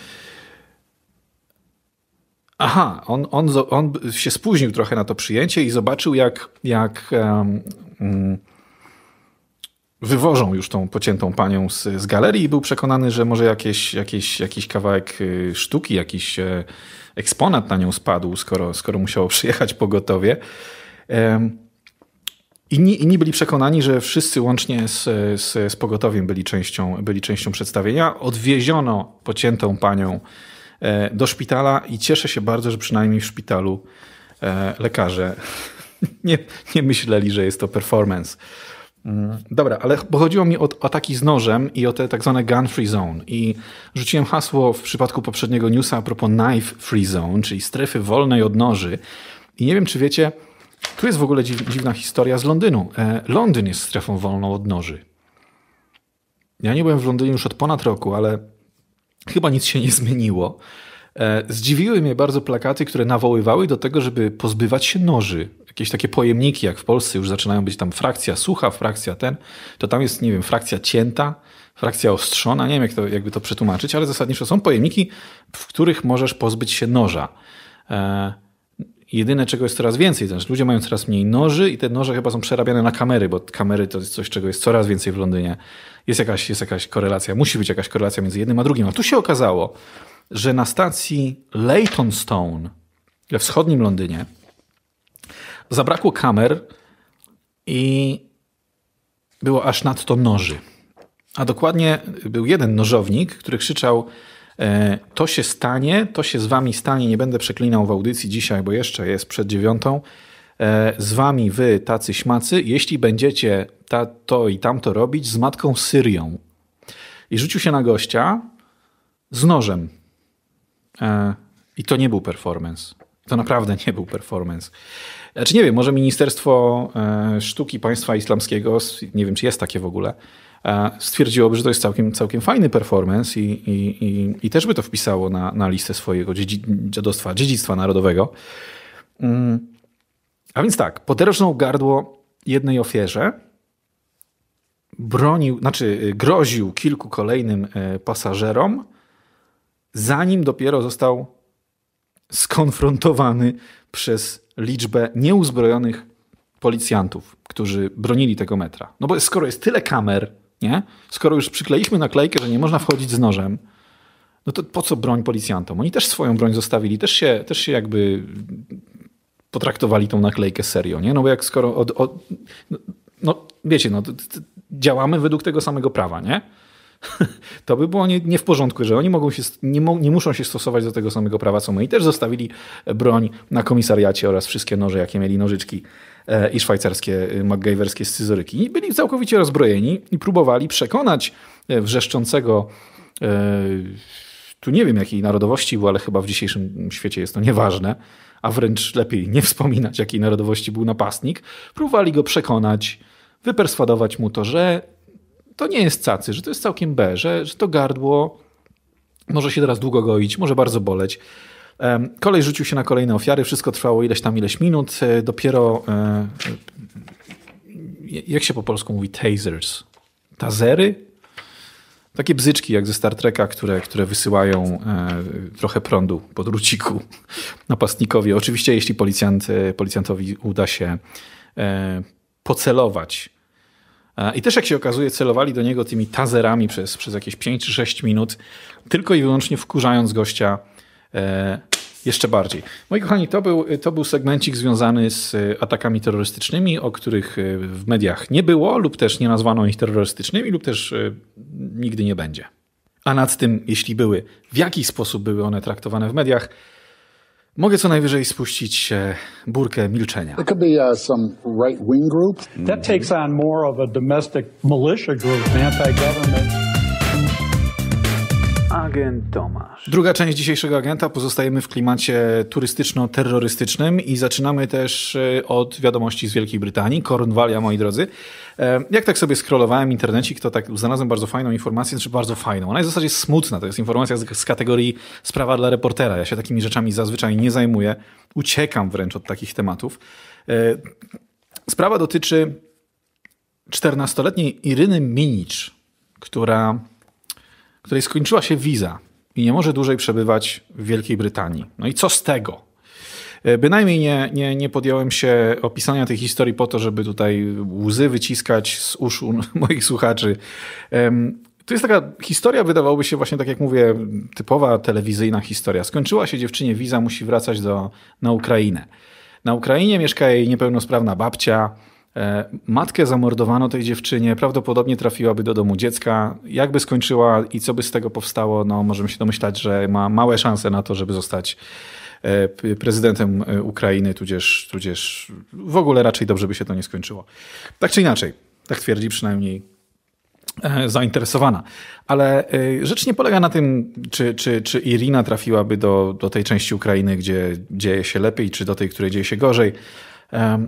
Aha, on, on, on się spóźnił trochę na to przyjęcie i zobaczył, jak, jak um, wywożą już tą pociętą panią z, z galerii i był przekonany, że może jakieś, jakieś, jakiś kawałek y, sztuki, jakiś e, eksponat na nią spadł, skoro, skoro musiało przyjechać pogotowie. Um, Inni, inni byli przekonani, że wszyscy łącznie z, z, z pogotowiem byli częścią, byli częścią przedstawienia. Odwieziono pociętą panią E, do szpitala i cieszę się bardzo, że przynajmniej w szpitalu e, lekarze nie, nie myśleli, że jest to performance. Mm, dobra, ale pochodziło mi o, o taki z nożem i o te tak zwane gun free zone. I rzuciłem hasło w przypadku poprzedniego newsa a propos knife free zone, czyli strefy wolnej od noży. I nie wiem, czy wiecie, tu jest w ogóle dziwna historia z Londynu. E, Londyn jest strefą wolną od noży. Ja nie byłem w Londynie już od ponad roku, ale Chyba nic się nie zmieniło. E, zdziwiły mnie bardzo plakaty, które nawoływały do tego, żeby pozbywać się noży. Jakieś takie pojemniki, jak w Polsce już zaczynają być tam frakcja sucha, frakcja ten, to tam jest, nie wiem, frakcja cięta, frakcja ostrzona, nie wiem jak to, jakby to przetłumaczyć, ale zasadniczo są pojemniki, w których możesz pozbyć się noża. E, Jedyne, czego jest coraz więcej, to znaczy ludzie mają coraz mniej noży i te noże chyba są przerabiane na kamery, bo kamery to jest coś, czego jest coraz więcej w Londynie. Jest jakaś, jest jakaś korelacja, musi być jakaś korelacja między jednym a drugim. A tu się okazało, że na stacji Leytonstone we wschodnim Londynie zabrakło kamer i było aż nadto noży. A dokładnie był jeden nożownik, który krzyczał E, to się stanie, to się z wami stanie. Nie będę przeklinał w audycji dzisiaj, bo jeszcze jest przed dziewiątą. E, z wami wy, tacy śmacy, jeśli będziecie ta, to i tamto robić z matką Syrią. I rzucił się na gościa z nożem. E, I to nie był performance. To naprawdę nie był performance. Znaczy nie wiem, może Ministerstwo Sztuki Państwa Islamskiego, nie wiem czy jest takie w ogóle, E, stwierdziłoby, że to jest całkiem, całkiem fajny performance i, i, i, i też by to wpisało na, na listę swojego dziedzi, dziadostwa, dziedzictwa narodowego. Mm. A więc tak, poderżnął gardło jednej ofierze, bronił, znaczy y, groził kilku kolejnym y, pasażerom, zanim dopiero został skonfrontowany przez liczbę nieuzbrojonych policjantów, którzy bronili tego metra. No bo skoro jest tyle kamer, nie? Skoro już przykleiliśmy naklejkę, że nie można wchodzić z nożem, no to po co broń policjantom? Oni też swoją broń zostawili, też się, też się jakby potraktowali tą naklejkę serio, nie? No bo jak skoro... Od, od, no, no, wiecie, no, działamy według tego samego prawa, nie? to by było nie, nie, w porządku, że oni mogą się, nie, mo, nie, muszą się stosować do tego samego prawa co my. I też zostawili broń na komisariacie oraz wszystkie noże, jakie mieli nożyczki i szwajcarskie y, MacGyverskie scyzoryki. Byli całkowicie rozbrojeni i próbowali przekonać e, wrzeszczącego e, tu nie wiem jakiej narodowości był, ale chyba w dzisiejszym świecie jest to nieważne, a wręcz lepiej nie wspominać jakiej narodowości był napastnik. Próbowali go przekonać, wyperswadować mu to, że to nie jest cacy, że to jest całkiem B, że, że to gardło może się teraz długo goić, może bardzo boleć, Kolej rzucił się na kolejne ofiary, wszystko trwało ileś tam, ileś minut. E, dopiero, e, e, jak się po polsku mówi, tasers, tazery? Takie bzyczki jak ze Star Treka, które, które wysyłają trochę prądu pod druciku napastnikowi. Oczywiście jeśli policjant, policjantowi uda się pocelować i też, jak się okazuje, celowali do niego tymi tazerami przez, przez jakieś 5 czy 6 minut, tylko i wyłącznie wkurzając gościa e, jeszcze bardziej. Moi kochani, to był, to był segmencik związany z e, atakami terrorystycznymi, o których e, w mediach nie było, lub też nie nazwano ich terrorystycznymi, lub też e, nigdy nie będzie. A nad tym, jeśli były, w jaki sposób były one traktowane w mediach, Mogę co najwyżej spuścić burkę milczenia. To be uh, some right-wing group. That takes on more of a domestic militia group, anti-government. Agent Tomasz. Druga część dzisiejszego agenta. Pozostajemy w klimacie turystyczno-terrorystycznym i zaczynamy też e, od wiadomości z Wielkiej Brytanii. Cornwallia moi drodzy. E, jak tak sobie scrollowałem internecie, to tak znalazłem bardzo fajną informację, znaczy bardzo fajną. Ona jest w zasadzie smutna. To jest informacja z, z kategorii sprawa dla reportera. Ja się takimi rzeczami zazwyczaj nie zajmuję. Uciekam wręcz od takich tematów. E, sprawa dotyczy 14-letniej Iryny Minicz, która której skończyła się wiza i nie może dłużej przebywać w Wielkiej Brytanii. No i co z tego? E, bynajmniej nie, nie, nie podjąłem się opisania tej historii po to, żeby tutaj łzy wyciskać z uszu moich słuchaczy. To jest taka historia, wydawałoby się właśnie, tak jak mówię, typowa telewizyjna historia. Skończyła się dziewczynie wiza, musi wracać do, na Ukrainę. Na Ukrainie mieszka jej niepełnosprawna babcia, E, matkę zamordowano tej dziewczynie, prawdopodobnie trafiłaby do domu dziecka. Jakby skończyła i co by z tego powstało, no możemy się domyślać, że ma małe szanse na to, żeby zostać e, prezydentem e, Ukrainy, tudzież, tudzież w ogóle raczej dobrze by się to nie skończyło. Tak czy inaczej, tak twierdzi przynajmniej zainteresowana. Ale rzecz nie polega na tym, czy, czy, czy Irina trafiłaby do, do tej części Ukrainy, gdzie dzieje się lepiej, czy do tej, której dzieje się gorzej.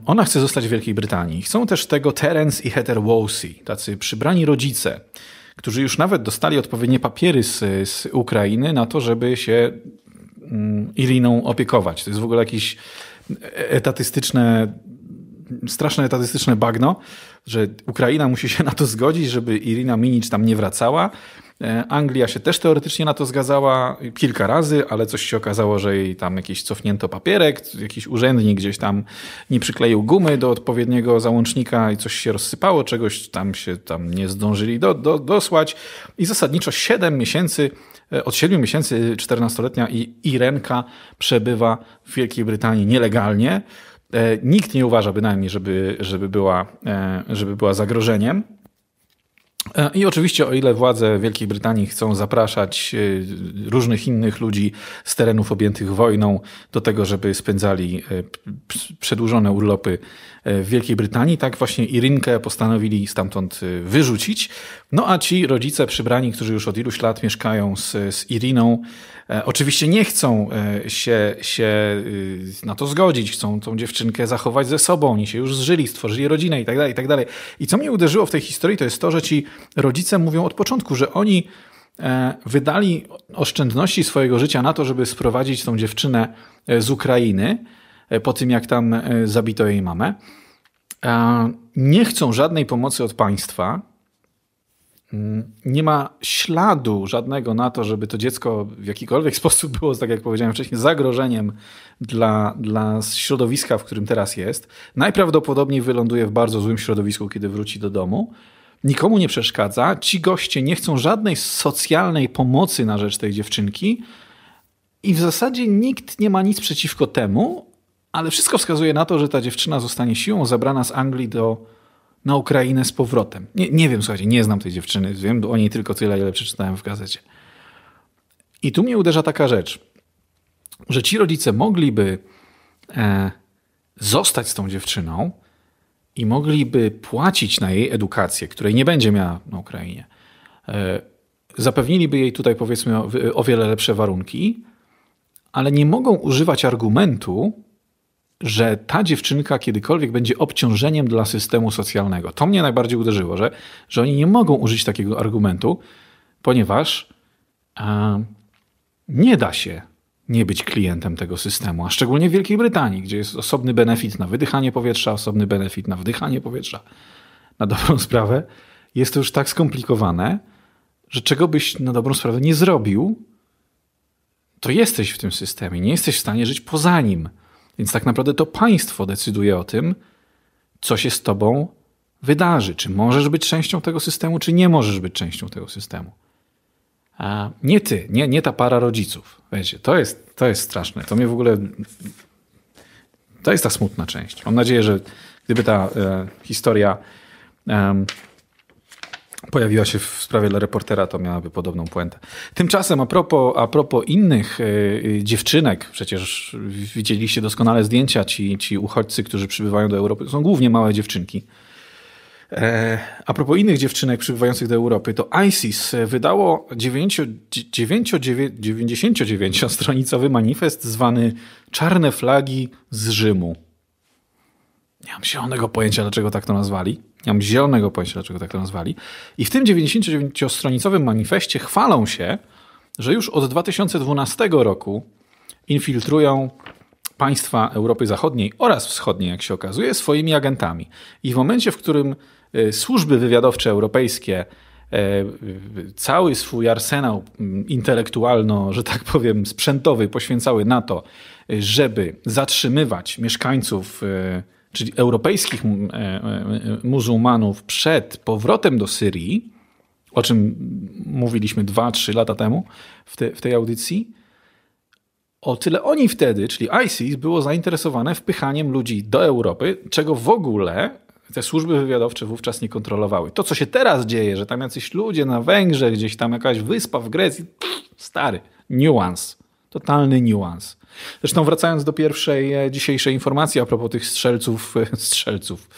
Ona chce zostać w Wielkiej Brytanii. Chcą też tego Terence i Heather Wolsey, tacy przybrani rodzice, którzy już nawet dostali odpowiednie papiery z, z Ukrainy na to, żeby się mm, Iriną opiekować. To jest w ogóle jakieś e, etatystyczne, straszne etatystyczne bagno, że Ukraina musi się na to zgodzić, żeby Irina Minicz tam nie wracała E, Anglia się też teoretycznie na to zgadzała kilka razy, ale coś się okazało, że jej tam jakiś cofnięto papierek, jakiś urzędnik gdzieś tam nie przykleił gumy do odpowiedniego załącznika i coś się rozsypało, czegoś tam się tam nie zdążyli do, do, dosłać. I zasadniczo 7 miesięcy e, od 7 miesięcy 14-letnia Irenka przebywa w Wielkiej Brytanii nielegalnie. E, nikt nie uważa bynajmniej, żeby, żeby, była, żeby była zagrożeniem. I oczywiście, o ile władze Wielkiej Brytanii chcą zapraszać y, różnych innych ludzi z terenów objętych wojną do tego, żeby spędzali y, przedłużone urlopy y, w Wielkiej Brytanii, tak właśnie Irynkę postanowili stamtąd wyrzucić. No a ci rodzice przybrani, którzy już od iluś lat mieszkają z, z Iriną, E, oczywiście nie chcą e, się, się y, na to zgodzić, chcą tą dziewczynkę zachować ze sobą, oni się już zżyli, stworzyli rodzinę itd. Tak tak dalej. I co mnie uderzyło w tej historii, to jest to, że ci rodzice mówią od początku, że oni e, wydali oszczędności swojego życia na to, żeby sprowadzić tą dziewczynę z Ukrainy po tym, jak tam zabito jej mamę. Nie chcą żadnej pomocy od państwa, Mm, nie ma śladu żadnego na to, żeby to dziecko w jakikolwiek sposób było, tak jak powiedziałem wcześniej, zagrożeniem dla, dla środowiska, w którym teraz jest, najprawdopodobniej wyląduje w bardzo złym środowisku, kiedy wróci do domu. Nikomu nie przeszkadza, ci goście nie chcą żadnej socjalnej pomocy na rzecz tej dziewczynki i w zasadzie nikt nie ma nic przeciwko temu, ale wszystko wskazuje na to, że ta dziewczyna zostanie siłą zabrana z Anglii do na Ukrainę z powrotem. Nie, nie wiem, słuchajcie, nie znam tej dziewczyny, wiem o niej tylko tyle, ile przeczytałem w gazecie. I tu mnie uderza taka rzecz, że ci rodzice mogliby e, zostać z tą dziewczyną i mogliby płacić na jej edukację, której nie będzie miała na Ukrainie. E, zapewniliby jej tutaj, powiedzmy, o, o wiele lepsze warunki, ale nie mogą używać argumentu, że ta dziewczynka kiedykolwiek będzie obciążeniem dla systemu socjalnego. To mnie najbardziej uderzyło, że, że oni nie mogą użyć takiego argumentu, ponieważ a, nie da się nie być klientem tego systemu, a szczególnie w Wielkiej Brytanii, gdzie jest osobny benefit na wydychanie powietrza, osobny benefit na wdychanie powietrza. Na dobrą sprawę jest to już tak skomplikowane, że czego byś na dobrą sprawę nie zrobił, to jesteś w tym systemie, nie jesteś w stanie żyć poza nim. Więc tak naprawdę to państwo decyduje o tym, co się z tobą wydarzy. Czy możesz być częścią tego systemu, czy nie możesz być częścią tego systemu. A nie ty, nie, nie ta para rodziców. Wiecie, to jest, to jest straszne. To mnie w ogóle. To jest ta smutna część. Mam nadzieję, że gdyby ta e, historia. E, pojawiła się w sprawie dla reportera, to miałaby podobną puentę. Tymczasem a propos, a propos innych yy, dziewczynek, przecież widzieliście doskonale zdjęcia, ci, ci uchodźcy, którzy przybywają do Europy, są głównie małe dziewczynki. E, a propos innych dziewczynek przybywających do Europy, to ISIS wydało 99-stronicowy manifest zwany Czarne flagi z Rzymu. Nie mam zielonego pojęcia, dlaczego tak to nazwali. Nie mam zielonego pojęcia, dlaczego tak to nazwali. I w tym 99-stronicowym manifestie chwalą się, że już od 2012 roku infiltrują państwa Europy Zachodniej oraz Wschodniej, jak się okazuje, swoimi agentami. I w momencie, w którym y, służby wywiadowcze europejskie y, cały swój arsenał mm, intelektualno, że tak powiem, sprzętowy poświęcały na to, y, żeby zatrzymywać mieszkańców czyli europejskich e, e, muzułmanów przed powrotem do Syrii, o czym mówiliśmy 2-3 lata temu w, te, w tej audycji, o tyle oni wtedy, czyli ISIS, było zainteresowane wpychaniem ludzi do Europy, czego w ogóle te służby wywiadowcze wówczas nie kontrolowały. To, co się teraz dzieje, że tam jacyś ludzie na Węgrzech, gdzieś tam jakaś wyspa w Grecji, pff, stary, niuans, totalny niuans. Zresztą wracając do pierwszej e, dzisiejszej informacji a propos tych strzelców, e, strzelców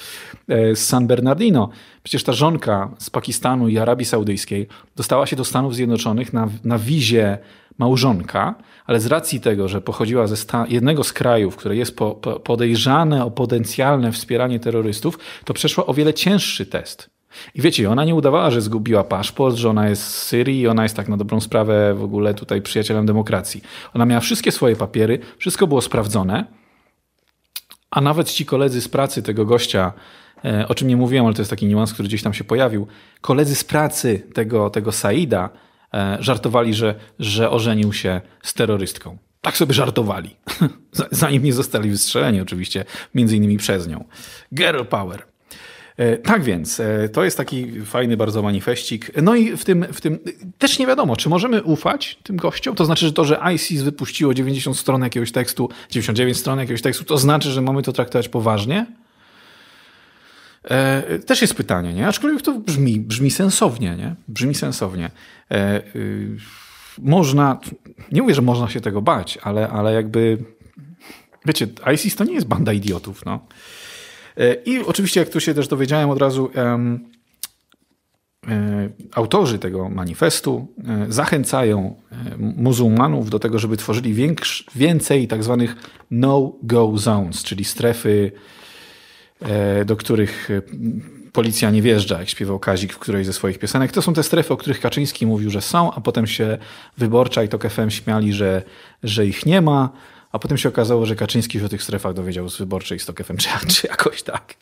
e, z San Bernardino. Przecież ta żonka z Pakistanu i Arabii Saudyjskiej dostała się do Stanów Zjednoczonych na, na wizie małżonka, ale z racji tego, że pochodziła ze jednego z krajów, które jest po, po podejrzane o potencjalne wspieranie terrorystów, to przeszła o wiele cięższy test. I wiecie, ona nie udawała, że zgubiła paszport, że ona jest z Syrii i ona jest tak na dobrą sprawę w ogóle tutaj przyjacielem demokracji. Ona miała wszystkie swoje papiery, wszystko było sprawdzone, a nawet ci koledzy z pracy tego gościa, e, o czym nie mówiłem, ale to jest taki niuans, który gdzieś tam się pojawił, koledzy z pracy tego, tego Saida e, żartowali, że, że ożenił się z terrorystką. Tak sobie żartowali. Zanim nie zostali wystrzeleni, oczywiście, między innymi przez nią. Girl power. E, tak więc, e, to jest taki fajny bardzo manifestik. No i w tym, w tym też nie wiadomo, czy możemy ufać tym gościom? To znaczy, że to, że ISIS wypuściło 90 stron jakiegoś tekstu, 99 stron jakiegoś tekstu, to znaczy, że mamy to traktować poważnie? E, też jest pytanie, nie? Aczkolwiek to brzmi, brzmi sensownie, nie? Brzmi sensownie. Y, można, nie mówię, że można się tego bać, ale, ale jakby, wiecie, ISIS to nie jest banda idiotów, no. E, I oczywiście, jak tu się też dowiedziałem od razu, e, autorzy tego manifestu e, zachęcają muzułmanów do tego, żeby tworzyli większ, więcej tak zwanych no-go zones, czyli strefy, do których policja nie wjeżdża, jak śpiewał Kazik w którejś ze swoich piosenek. To są te strefy, o których Kaczyński mówił, że są, a potem się Wyborcza i to FM śmiali, że, że ich nie ma a potem się okazało, że Kaczyński się o tych strefach dowiedział z wyborczej z TokFM, czy, czy jakoś tak.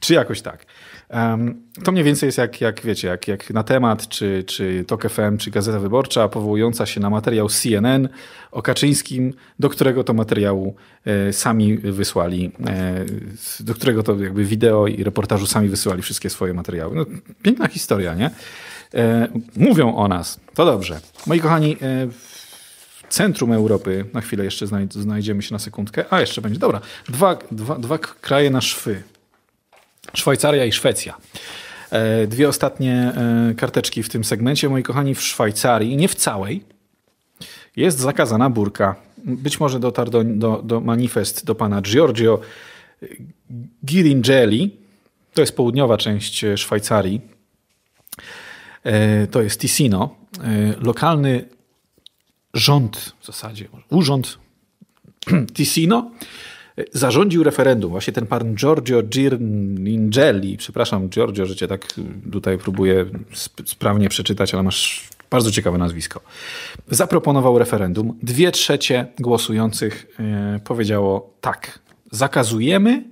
Czy jakoś tak. Um, to mniej więcej jest jak, jak wiecie, jak, jak na temat, czy, czy Tok FM, czy Gazeta Wyborcza, powołująca się na materiał CNN o Kaczyńskim, do którego to materiału e, sami wysłali, e, do którego to jakby wideo i reportażu sami wysyłali wszystkie swoje materiały. No, piękna historia, nie? E, mówią o nas. To dobrze. Moi kochani, e, centrum Europy, na chwilę jeszcze znajdziemy się na sekundkę, a jeszcze będzie, dobra, dwa, dwa, dwa kraje na szwy. Szwajcaria i Szwecja. E, dwie ostatnie e, karteczki w tym segmencie, moi kochani, w Szwajcarii, nie w całej, jest zakazana burka. Być może dotarł do, do, do manifest do pana Giorgio Giringeli. To jest południowa część e, Szwajcarii. To jest Ticino. Lokalny rząd w zasadzie, urząd Ticino zarządził referendum. Właśnie ten pan Giorgio Girningelli, przepraszam Giorgio, że cię tak tutaj próbuję sp sprawnie przeczytać, ale masz bardzo ciekawe nazwisko. Zaproponował referendum. Dwie trzecie głosujących yy, powiedziało tak. Zakazujemy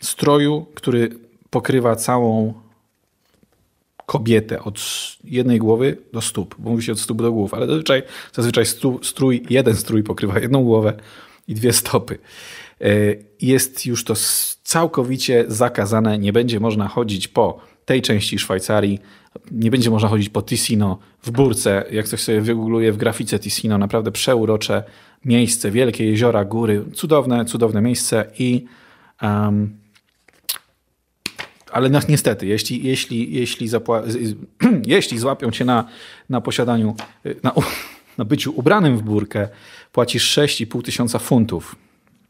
stroju, który pokrywa całą kobietę od jednej głowy do stóp. Bo mówi się od stóp do głów, ale zazwyczaj, zazwyczaj stu, strój, jeden strój pokrywa jedną głowę i dwie stopy. E, jest już to całkowicie zakazane. Nie będzie można chodzić po tej części Szwajcarii, nie będzie można chodzić po Ticino w Burce. Jak ktoś sobie wygoogluje w grafice Ticino, naprawdę przeurocze miejsce, wielkie jeziora, góry, cudowne, cudowne miejsce i um, ale nas niestety, jeśli, jeśli, jeśli, jeśli złapią cię na, na posiadaniu, y, na, na byciu ubranym w burkę, płacisz 6,5 tysiąca funtów.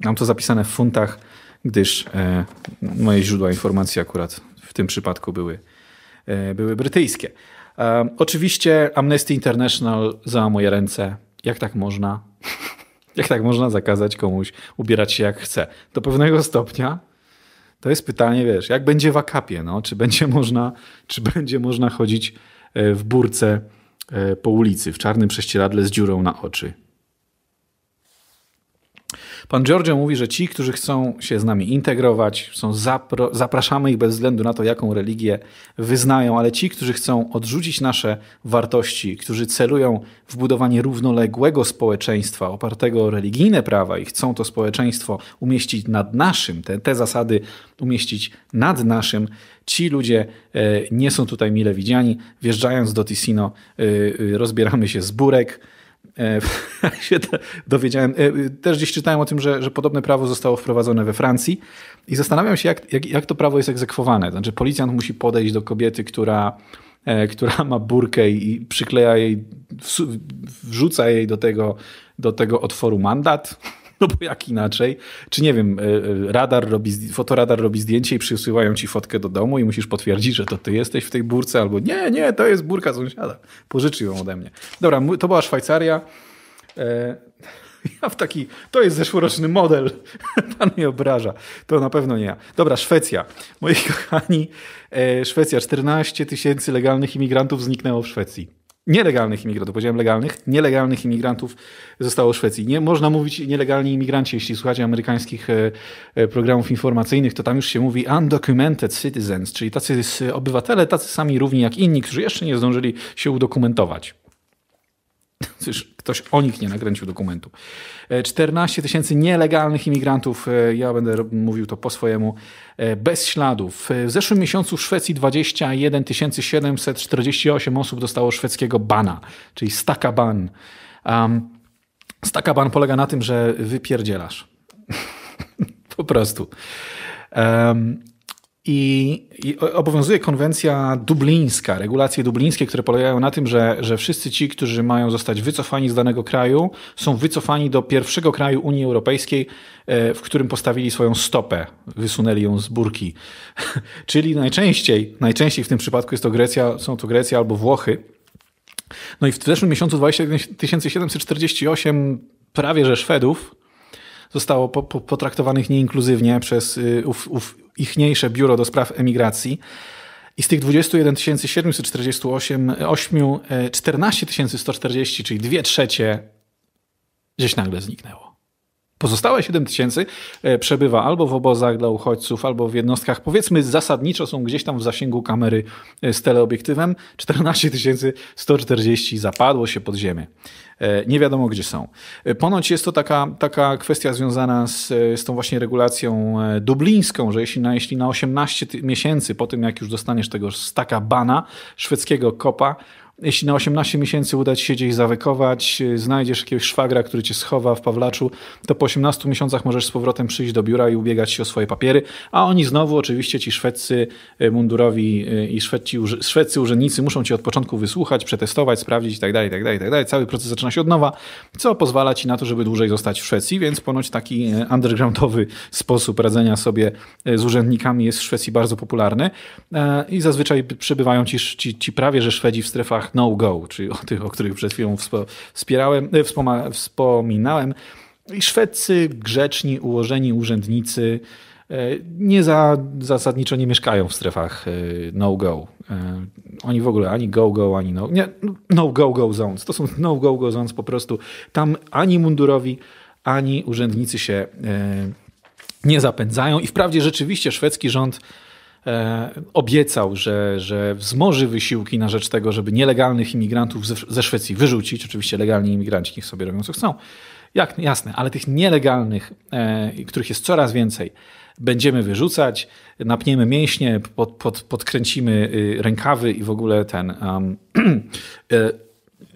Mam to zapisane w funtach, gdyż e, moje źródła informacji akurat w tym przypadku były, e, były brytyjskie. E, oczywiście Amnesty International za moje ręce. Jak tak można? jak tak można zakazać komuś ubierać się jak chce? Do pewnego stopnia to jest pytanie, wiesz, jak będzie w akapie, no? czy, będzie można, czy będzie można chodzić e, w burce e, po ulicy, w czarnym prześcieradle z dziurą na oczy. Pan Giorgio mówi, że ci, którzy chcą się z nami integrować, są zapro, zapraszamy ich bez względu na to, jaką religię wyznają, ale ci, którzy chcą odrzucić nasze wartości, którzy celują w budowanie równoległego społeczeństwa opartego o religijne prawa i chcą to społeczeństwo umieścić nad naszym, te, te zasady umieścić nad naszym, ci ludzie e, nie są tutaj mile widziani. Wjeżdżając do Ticino, e, e, rozbieramy się z burek E, się dowiedziałem, e, też gdzieś czytałem o tym, że, że podobne prawo zostało wprowadzone we Francji i zastanawiam się, jak, jak, jak to prawo jest egzekwowane. Znaczy, policjant musi podejść do kobiety, która e, która ma burkę i przykleja jej, wrzuca jej do tego, do tego otworu mandat. No bo jak inaczej? Czy nie wiem, e, e, radar robi, fotoradar robi zdjęcie i przysyłają ci fotkę do domu i musisz potwierdzić, że to ty jesteś w tej burce albo nie, nie, to jest burka sąsiada. Pożyczy ją ode mnie. Dobra, to była Szwajcaria. E, ja w taki, to jest zeszłoroczny model, pan mnie obraża. To na pewno nie ja. Dobra, Szwecja. Moi kochani, Szwecja, 14 tysięcy legalnych imigrantów zniknęło w Szwecji nielegalnych imigrantów, powiedziałem legalnych, nielegalnych imigrantów zostało w Szwecji. Nie można mówić nielegalni imigranci, jeśli słuchacie amerykańskich e, e, programów informacyjnych, to tam już się mówi undocumented citizens, czyli tacy obywatele, tacy sami równi jak inni, którzy jeszcze nie zdążyli się udokumentować. Cóż, ktoś o nich nie nakręcił dokumentu. 14 e, tysięcy nielegalnych imigrantów, e, ja będę mówił to po swojemu, e, bez śladów. W zeszłym miesiącu w Szwecji 21 748 osób dostało szwedzkiego bana, czyli staka ban. Um, staka ban polega na tym, że wypierdzielasz. po prostu. Um, i, I, obowiązuje konwencja dublińska, regulacje dublińskie, które polegają na tym, że, że wszyscy ci, którzy mają zostać wycofani z danego kraju, są wycofani do pierwszego kraju Unii Europejskiej, e, w którym postawili swoją stopę, wysunęli ją z burki. Czyli najczęściej, najczęściej w tym przypadku jest to Grecja, są to Grecja albo Włochy. No i w zeszłym miesiącu 2748 prawie że Szwedów zostało po, po, potraktowanych nieinkluzywnie przez y, ów, ów ichniejsze biuro do spraw emigracji. I z tych 21 748, 8, 14 140, czyli 2 trzecie, gdzieś nagle zniknęło. Pozostałe 7 tysięcy e, przebywa albo w obozach dla uchodźców, albo w jednostkach, powiedzmy, zasadniczo są gdzieś tam w zasięgu kamery e, z teleobiektywem. 14 140 zapadło się pod ziemię. E, nie wiadomo gdzie są. E, ponoć jest to taka, taka kwestia związana z, e, z tą właśnie regulacją dublińską, że jeśli na, jeśli na 18 miesięcy po tym, jak już dostaniesz tego staka bana, szwedzkiego kopa, jeśli na 18 miesięcy uda ci się gdzieś zawykować, y, znajdziesz jakiegoś szwagra, który cię schowa w Pawlaczu, to po 18 miesiącach możesz z powrotem przyjść do biura i ubiegać się o swoje papiery, a oni znowu oczywiście ci szwedcy y, mundurowi y, i szwedci, szwedcy urzędnicy muszą cię od początku wysłuchać, przetestować, sprawdzić itd., itd., itd. Cały proces zaczyna się od nowa, co pozwala ci na to, żeby dłużej zostać w Szwecji, więc ponoć taki undergroundowy sposób radzenia sobie z urzędnikami jest w Szwecji bardzo popularny e, i zazwyczaj przebywają ci, ci, ci prawie że Szwedzi w strefach tak no-go, czyli o tych, o których przed chwilą wspierałem, e, wspominałem. I szwedcy, grzeczni, ułożeni urzędnicy e, nie za, zasadniczo nie mieszkają w strefach e, no-go. Oni w ogóle ani go-go, ani no... Nie, no-go-go zones. To są no-go-go zones po prostu. Tam ani mundurowi, ani urzędnicy się nie zapędzają. I wprawdzie rzeczywiście szwedzki rząd E, obiecał, że, że wzmoży wysiłki na rzecz tego, żeby nielegalnych imigrantów ze Szwecji wyrzucić. Oczywiście legalni imigranci niech sobie robią co chcą. Jak, jasne, ale tych nielegalnych, e, których jest coraz więcej, będziemy wyrzucać, napniemy mięśnie, pod, pod, podkręcimy y, rękawy i w ogóle ten. Um,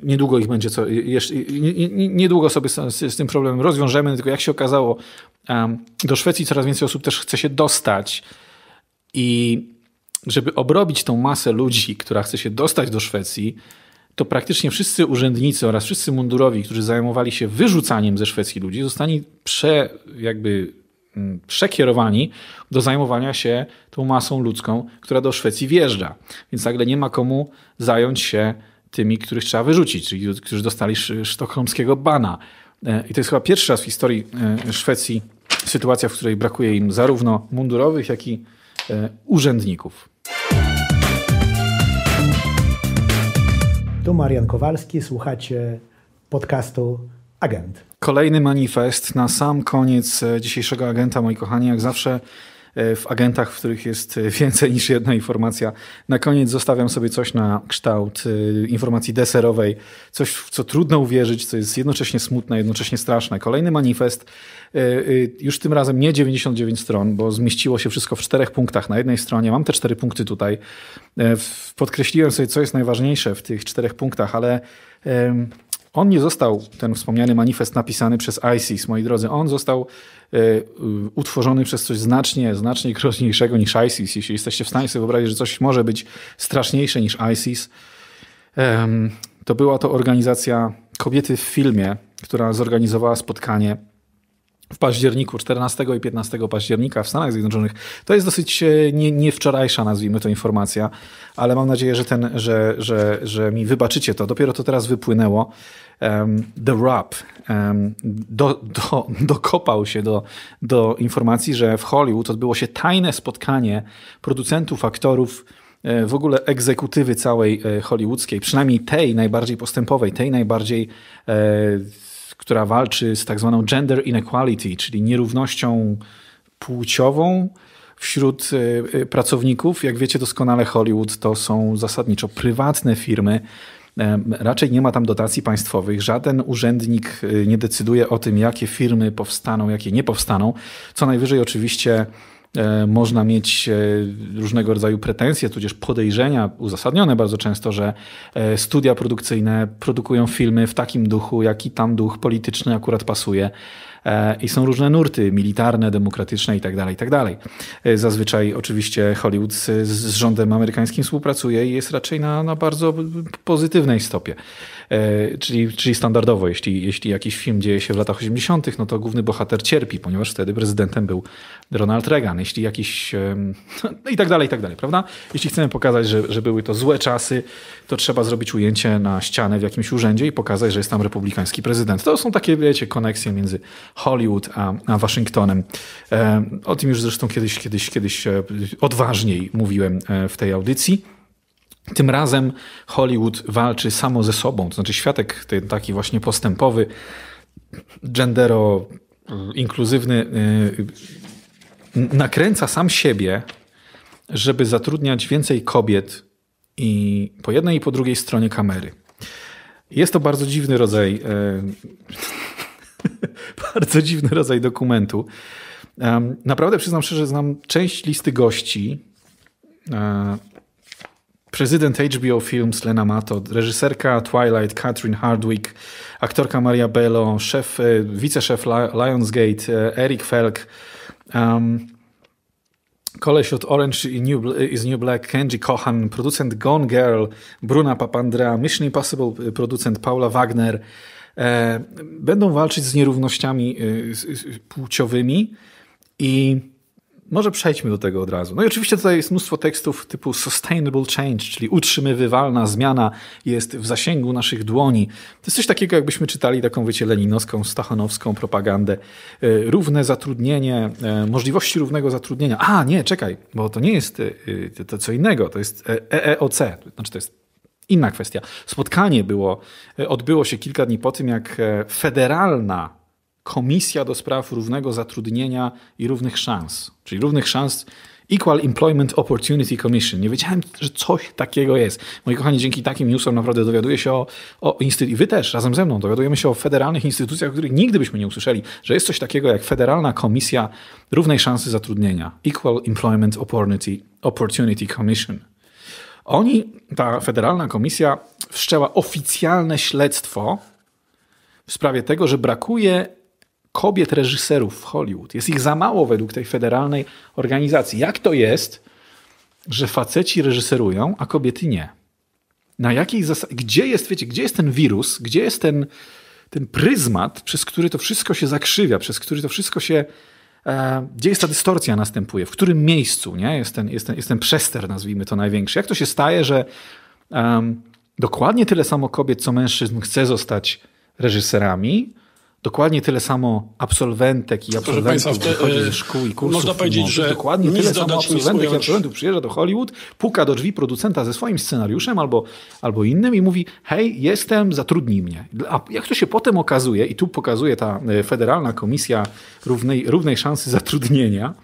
niedługo ich będzie co. Jeszcze, y, niedługo sobie z, z, tym problemem rozwiążemy, tylko jak się okazało, um, do Szwecji coraz więcej osób też chce się dostać i żeby obrobić tą masę ludzi, która chce się dostać do Szwecji, to praktycznie wszyscy urzędnicy oraz wszyscy mundurowi, którzy zajmowali się wyrzucaniem ze Szwecji ludzi, zostali prze, jakby mm, przekierowani do zajmowania się tą masą ludzką, która do Szwecji wjeżdża. Więc nagle nie ma komu zająć się tymi, których trzeba wyrzucić, czyli którzy dostali sztokholmskiego bana. E, I to jest chyba pierwszy raz w historii e, Szwecji sytuacja, w której brakuje im zarówno mundurowych, jak i E, urzędników. Tu Marian Kowalski, słuchacie podcastu Agent. Kolejny manifest na sam koniec e, dzisiejszego agenta, moi kochani, jak zawsze E, w agentach, w których jest e, więcej niż jedna informacja. Na koniec zostawiam sobie coś na kształt e, informacji deserowej, coś w co trudno uwierzyć, co jest jednocześnie smutne, jednocześnie straszne. Kolejny manifest, już tym razem nie 99 stron, bo zmieściło się wszystko w czterech punktach na jednej stronie. Mam te cztery punkty tutaj. Podkreśliłem sobie, co jest najważniejsze w tych czterech punktach, ale on nie został, ten wspomniany manifest napisany przez ISIS, moi drodzy. On został y, utworzony przez coś znacznie, znacznie groźniejszego niż ISIS. Jeśli jesteście w stanie sobie wyobrazić, że coś może być straszniejsze niż ISIS, ym, to była to organizacja Kobiety w Filmie, która zorganizowała spotkanie w październiku, 14 i 15 października w Stanach Zjednoczonych. To jest dosyć e, nie, nie wczorajsza, nazwijmy to, informacja, ale mam nadzieję, że, ten, że, że, że mi wybaczycie to. Dopiero to teraz wypłynęło um, The Rap um, do, do, dokopał się do, do informacji, że w Hollywood odbyło się tajne spotkanie producentów, aktorów, e, w ogóle egzekutywy całej e, hollywoodzkiej, przynajmniej tej najbardziej postępowej, tej najbardziej, e, która walczy z tak zwaną gender inequality, czyli nierównością płciową wśród pracowników. Jak wiecie doskonale, Hollywood to są zasadniczo prywatne firmy, Raczej nie ma tam dotacji państwowych, żaden urzędnik y, nie decyduje o tym, jakie firmy powstaną, jakie nie powstaną. Co najwyżej oczywiście e, można mieć e, różnego rodzaju pretensje, tudzież podejrzenia, uzasadnione bardzo często, że e, studia produkcyjne produkują filmy w takim duchu, jaki tam duch polityczny akurat pasuje. E, I są różne nurty militarne, demokratyczne itd. Tak itd. Tak e, zazwyczaj oczywiście Hollywood z, z rządem amerykańskim współpracuje i jest raczej na, na bardzo pozytywnej stopie. E, czyli, czyli standardowo, jeśli, jeśli jakiś film dzieje się w latach 80., no to główny bohater cierpi, ponieważ wtedy prezydentem był Ronald Reagan. Jeśli jakiś. No i tak dalej, i tak dalej, prawda? Jeśli chcemy pokazać, że, że były to złe czasy, to trzeba zrobić ujęcie na ścianę w jakimś urzędzie i pokazać, że jest tam republikański prezydent. To są takie, wiecie, koneksje między Hollywood a, a Waszyngtonem. E, o tym już zresztą kiedyś, kiedyś, kiedyś e, odważniej mówiłem w tej audycji. Tym razem Hollywood walczy samo ze sobą, to znaczy światek ten taki właśnie postępowy, gendero inkluzywny y, nakręca sam siebie, żeby zatrudniać więcej kobiet i po jednej i po drugiej stronie kamery. Jest to bardzo dziwny rodzaj y, bardzo dziwny rodzaj dokumentu. Naprawdę przyznam szczerze, że znam część listy gości e, prezydent HBO Films Lena Mato, reżyserka Twilight Catherine Hardwick, aktorka Maria Bello, szef, e, wiceszef Lionsgate e, Eric Felk, um, koleś od Orange is New Black Kenji Kohan, producent Gone Girl Bruna Papandrea, Mission Impossible e, producent Paula Wagner, e, będą walczyć z nierównościami płciowymi i może przejdźmy do tego od razu. No i oczywiście tutaj jest mnóstwo tekstów typu sustainable change, czyli utrzymywalna zmiana jest w zasięgu naszych dłoni. To jest coś takiego, jakbyśmy czytali taką, wiecie, leninowską, stachanowską propagandę. E, równe zatrudnienie, e, możliwości równego zatrudnienia. A, nie, czekaj, bo to nie jest e, to co innego, to jest EEOC, znaczy to jest inna kwestia. Spotkanie było, odbyło się kilka dni po tym, jak federalna Komisja do Spraw Równego Zatrudnienia i Równych Szans, czyli Równych Szans Equal Employment Opportunity Commission. Nie wiedziałem, że coś takiego jest. Moi kochani, dzięki takim newsom naprawdę dowiaduję się o, o instytucjach, wy też razem ze mną dowiadujemy się o federalnych instytucjach, o których nigdy byśmy nie usłyszeli, że jest coś takiego jak Federalna Komisja Równej Szansy Zatrudnienia. Equal Employment Opportunity, Opportunity Commission. Oni, ta federalna komisja wszczęła oficjalne śledztwo w sprawie tego, że brakuje kobiet reżyserów w Hollywood. Jest ich za mało według tej federalnej organizacji. Jak to jest, że faceci reżyserują, a kobiety nie? Na jakiej zasadzie, gdzie jest, wiecie, gdzie jest ten wirus, gdzie jest ten, ten pryzmat, przez który to wszystko się zakrzywia, przez który to wszystko się, e, gdzie jest ta dystorcja następuje, w którym miejscu, nie? Jest ten, jest ten, jest ten przester, nazwijmy to największy. Jak to się staje, że dokładnie tyle samo kobiet, co mężczyzn chce zostać reżyserami, dokładnie tyle samo absolwentek i absolwentów wychodzi ze e, szkół i kursów. Można powiedzieć, że dokładnie tyle samo absolwentek i absolwentów przyjeżdża do Hollywood, puka do drzwi producenta ze swoim scenariuszem albo, albo innym i mówi hej, jestem, zatrudnij mnie. A jak to się potem okazuje, i tu pokazuje ta e, Federalna Komisja Równej, Równej Szansy Zatrudnienia,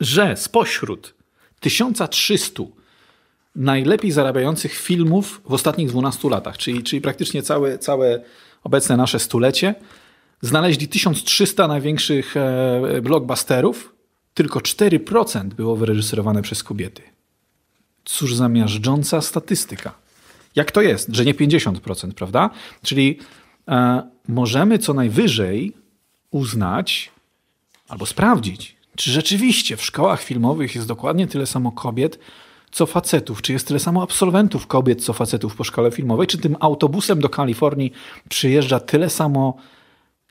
że spośród 1300 najlepiej zarabiających filmów w ostatnich 12 latach, czyli, czyli praktycznie całe, całe obecne nasze stulecie, znaleźli 1300 największych e, blockbusterów, tylko 4% było wyreżyserowane przez kobiety. Cóż za miażdżąca statystyka. Jak to jest, że nie 50%, prawda? Czyli e, możemy co najwyżej uznać albo sprawdzić, czy rzeczywiście w szkołach filmowych jest dokładnie tyle samo kobiet, co facetów? Czy jest tyle samo absolwentów kobiet co facetów po szkole filmowej? Czy tym autobusem do Kalifornii przyjeżdża tyle samo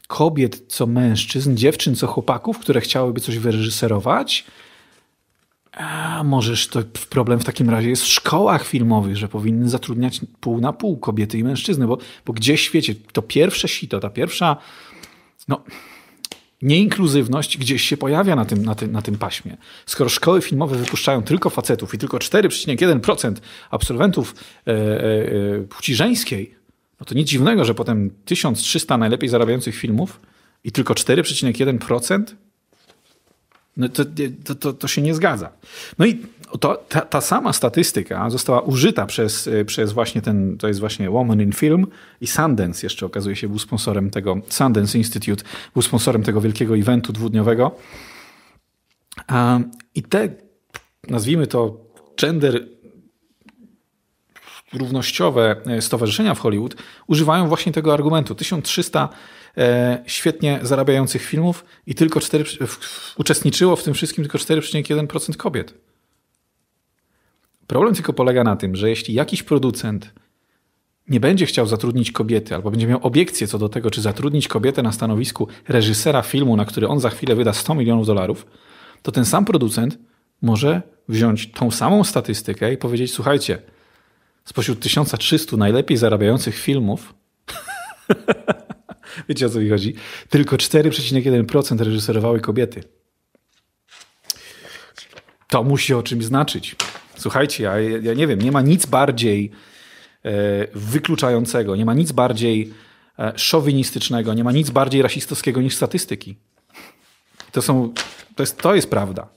kobiet co mężczyzn, dziewczyn co chłopaków, które chciałyby coś wyreżyserować? A możesz to problem w takim razie jest w szkołach filmowych, że powinny zatrudniać pół na pół kobiety i mężczyzny, bo, bo gdzie w świecie to pierwsze sito, ta pierwsza no, nieinkluzywność gdzieś się pojawia na tym, na, tym, na tym paśmie. Skoro szkoły filmowe wypuszczają tylko facetów i tylko 4,1% absolwentów e, e, e, płci żeńskiej, no to nic dziwnego, że potem 1300 najlepiej zarabiających filmów i tylko 4,1% no to, to, to, to się nie zgadza. No i to, ta, ta, sama statystyka została użyta przez, y, przez właśnie ten, to jest właśnie Woman in Film i Sundance jeszcze okazuje się był sponsorem tego, Sundance Institute był sponsorem tego wielkiego eventu dwudniowego. I te, nazwijmy to gender równościowe e, stowarzyszenia w Hollywood używają właśnie tego argumentu. 1300 E, świetnie zarabiających filmów i tylko 4, uczestniczyło w tym wszystkim tylko 4,1% kobiet. Problem tylko polega na tym, że jeśli jakiś producent nie będzie chciał zatrudnić kobiety, albo będzie miał obiekcję co do tego, czy zatrudnić kobietę na stanowisku reżysera filmu, na który on za chwilę wyda 100 milionów dolarów, to ten sam producent może wziąć tą samą statystykę i powiedzieć: Słuchajcie, spośród 1300 najlepiej zarabiających filmów Wiecie o co mi chodzi? Tylko 4,1% reżyserowały kobiety. To musi o czymś znaczyć. Słuchajcie, ja, ja nie wiem, nie ma nic bardziej e, wykluczającego, nie ma nic bardziej e, szowinistycznego, nie ma nic bardziej rasistowskiego niż statystyki. To są, to jest, to jest prawda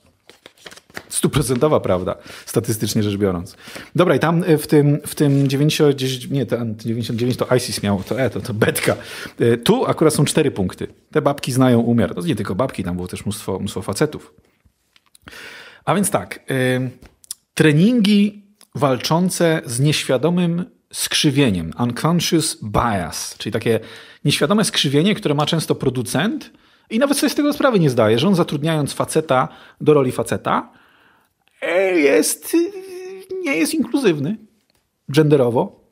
stuprocentowa prawda, statystycznie rzecz biorąc. Dobra, i tam e, w tym, w tym 90, nie, ten 99 to ISIS miało, to E, to, to betka. E, tu akurat są cztery punkty. Te babki znają umiar. To nie tylko babki, tam było też mnóstwo, mnóstwo facetów. A więc tak, e, treningi walczące z nieświadomym skrzywieniem, unconscious bias, czyli takie nieświadome skrzywienie, które ma często producent i nawet sobie z tego sprawy nie zdaje, że on zatrudniając faceta do roli faceta, E jest, nie jest inkluzywny genderowo.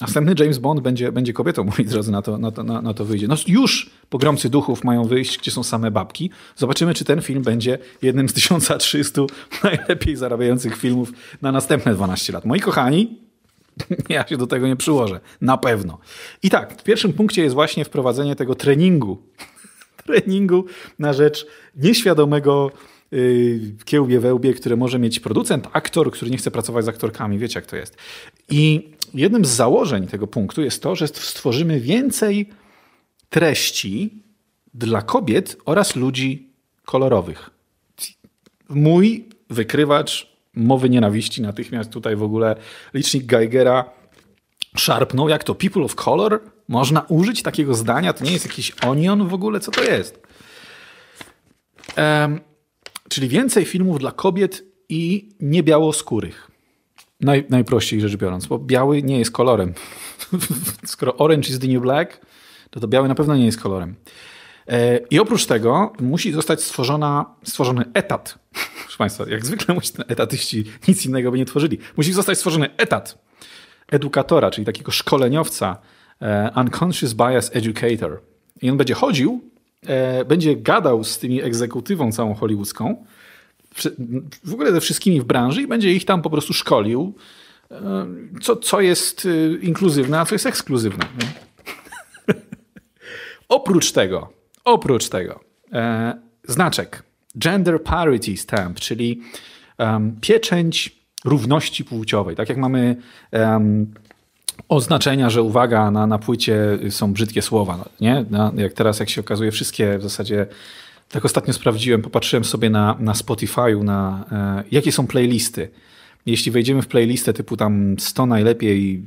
Następny James Bond będzie, będzie kobietą, moi drodzy, na to, na, to, na, na to wyjdzie. No już pogromcy duchów mają wyjść, gdzie są same babki. Zobaczymy, czy ten film będzie jednym z 1300 najlepiej zarabiających filmów na następne 12 lat. Moi kochani, ja się do tego nie przyłożę. Na pewno. I tak, w pierwszym punkcie jest właśnie wprowadzenie tego treningu. treningu na rzecz nieświadomego Y, kiełbie wełbie, które może mieć producent, aktor, który nie chce pracować z aktorkami, wiecie jak to jest. I jednym z założeń tego punktu jest to, że stworzymy więcej treści dla kobiet oraz ludzi kolorowych. Mój wykrywacz mowy nienawiści natychmiast tutaj w ogóle licznik Geigera szarpnął, jak to people of color? Można użyć takiego zdania? To nie jest jakiś onion w ogóle? Co to jest? Um, Czyli więcej filmów dla kobiet i niebiałoskórych. Naj, najprościej rzecz biorąc, bo biały nie jest kolorem. Skoro orange is the new black, to to biały na pewno nie jest kolorem. E, I oprócz tego musi zostać stworzona, stworzony etat. Proszę Państwa, jak zwykle musi ten etatyści nic innego by nie tworzyli. Musi zostać stworzony etat edukatora, czyli takiego szkoleniowca, e, unconscious bias educator. I on będzie chodził E, będzie gadał z tymi egzekutywą całą hollywoodzką, w ogóle ze wszystkimi w branży i będzie ich tam po prostu szkolił, e, co, co jest e, inkluzywne, a co jest ekskluzywne. oprócz tego, oprócz tego, e, znaczek Gender Parity Stamp, czyli um, pieczęć równości płciowej. Tak jak mamy um, oznaczenia, że uwaga, na, na płycie są brzydkie słowa. No, nie? Na, jak teraz, jak się okazuje, wszystkie w zasadzie. Tak ostatnio sprawdziłem, popatrzyłem sobie na, na Spotify'u, na e, jakie są playlisty. Jeśli wejdziemy w playlistę typu tam 100 najlepiej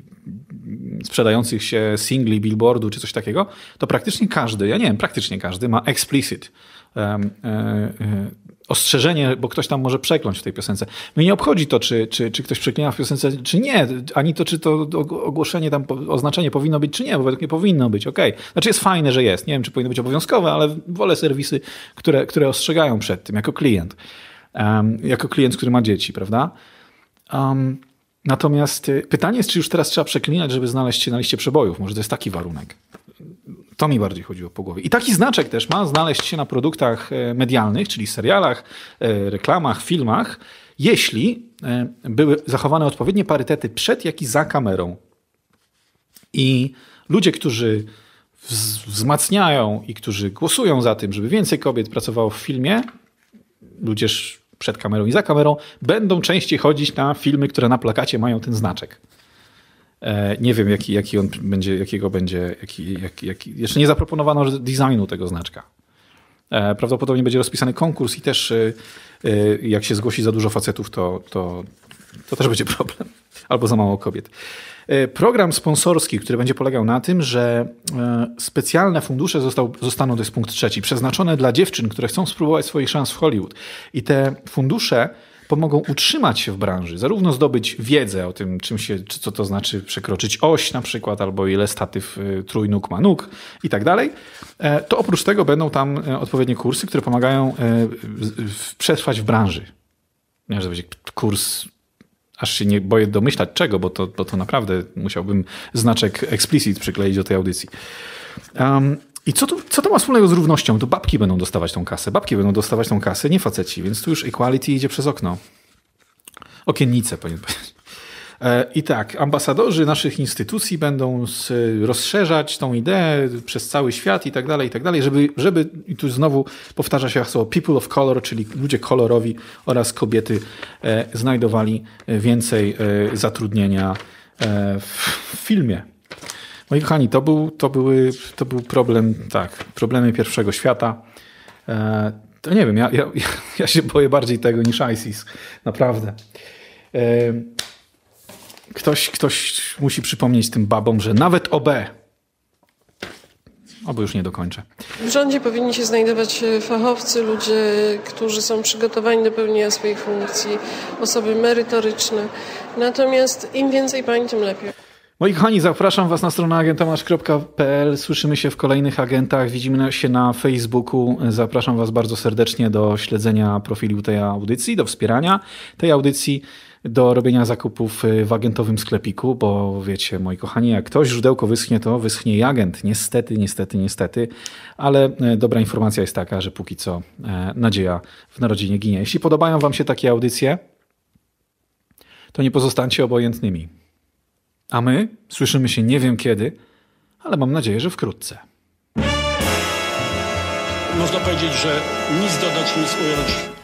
sprzedających się singli, billboardu czy coś takiego, to praktycznie każdy, ja nie wiem, praktycznie każdy ma explicit. E, e, ostrzeżenie, bo ktoś tam może przekląć w tej piosence. Mnie nie obchodzi to, czy, czy, czy ktoś przeklina w piosence, czy nie, ani to, czy to ogłoszenie, tam oznaczenie powinno być, czy nie, bo według mnie powinno być, okej. Okay. Znaczy jest fajne, że jest, nie wiem, czy powinno być obowiązkowe, ale wolę serwisy, które, które ostrzegają przed tym, jako klient. Um, jako klient, który ma dzieci, prawda? Um, natomiast y, pytanie jest, czy już teraz trzeba przeklinać, żeby znaleźć się na liście przebojów. Może to jest taki warunek. To mi bardziej chodziło po głowie. I taki znaczek też ma znaleźć się na produktach e, medialnych, czyli serialach, e, reklamach, filmach, jeśli e, były zachowane odpowiednie parytety przed, jak i za kamerą. I ludzie, którzy wzmacniają i którzy głosują za tym, żeby więcej kobiet pracowało w filmie, ludzie przed kamerą i za kamerą, będą częściej chodzić na filmy, które na plakacie mają ten znaczek. E, nie wiem, jaki, jaki on będzie, jakiego będzie, jaki, jaki, jaki. jeszcze nie zaproponowano designu tego znaczka. E, prawdopodobnie będzie rozpisany konkurs i też e, jak się zgłosi za dużo facetów, to, to, to też będzie problem. Albo za mało kobiet. Program sponsorski, który będzie polegał na tym, że specjalne fundusze został, zostaną, to jest punkt trzeci, przeznaczone dla dziewczyn, które chcą spróbować swoich szans w Hollywood. I te fundusze pomogą utrzymać się w branży, zarówno zdobyć wiedzę o tym, czym się, co to znaczy przekroczyć oś na przykład, albo ile statyw y, trójnóg ma nóg i tak dalej, e, to oprócz tego będą tam e, odpowiednie kursy, które pomagają e, przetrwać w branży. Nie, że będzie kurs aż się nie boję domyślać czego, bo to, bo to naprawdę musiałbym znaczek explicit przykleić do tej audycji. Um, i co to, co to ma wspólnego z równością? To babki będą dostawać tą kasę. Babki będą dostawać tą kasę, nie faceci, więc tu już equality idzie przez okno. Okiennice powinien powiedzieć. E, I tak, ambasadorzy naszych instytucji będą rozszerzać tą ideę przez cały świat i tak dalej, i tak dalej, żeby, żeby i tu znowu powtarza się hasło people of color, czyli ludzie kolorowi oraz kobiety e, znajdowali e, więcej e, zatrudnienia e, w, w filmie. Moi kochani, to był, to były, to był problem, tak, problemy pierwszego świata. E, to nie wiem, ja, ja, ja się boję bardziej tego niż ISIS, naprawdę. E, ktoś, ktoś musi przypomnieć tym babom, że nawet OB Oby już nie dokończę. W rządzie powinni się znajdować e, fachowcy, ludzie, którzy są przygotowani do pełnienia swojej funkcji, osoby merytoryczne. Natomiast im więcej pań, tym lepiej. Moi kochani, zapraszam Was na stronę agentamasz.pl. Słyszymy się w kolejnych agentach, widzimy się na Facebooku. Zapraszam Was bardzo serdecznie do śledzenia profilu tej audycji, do wspierania tej audycji, do robienia zakupów w agentowym sklepiku, bo wiecie, moi kochani, jak ktoś źródełko wyschnie, to wyschnie i agent. Niestety, niestety, niestety, ale e, dobra informacja jest taka, że póki co e, nadzieja w narodzinie ginie. Jeśli podobają Wam się takie audycje, to nie pozostańcie obojętnymi. A my słyszymy się nie wiem kiedy, ale mam nadzieję, że wkrótce. Można powiedzieć, że nic dodać, nic ująć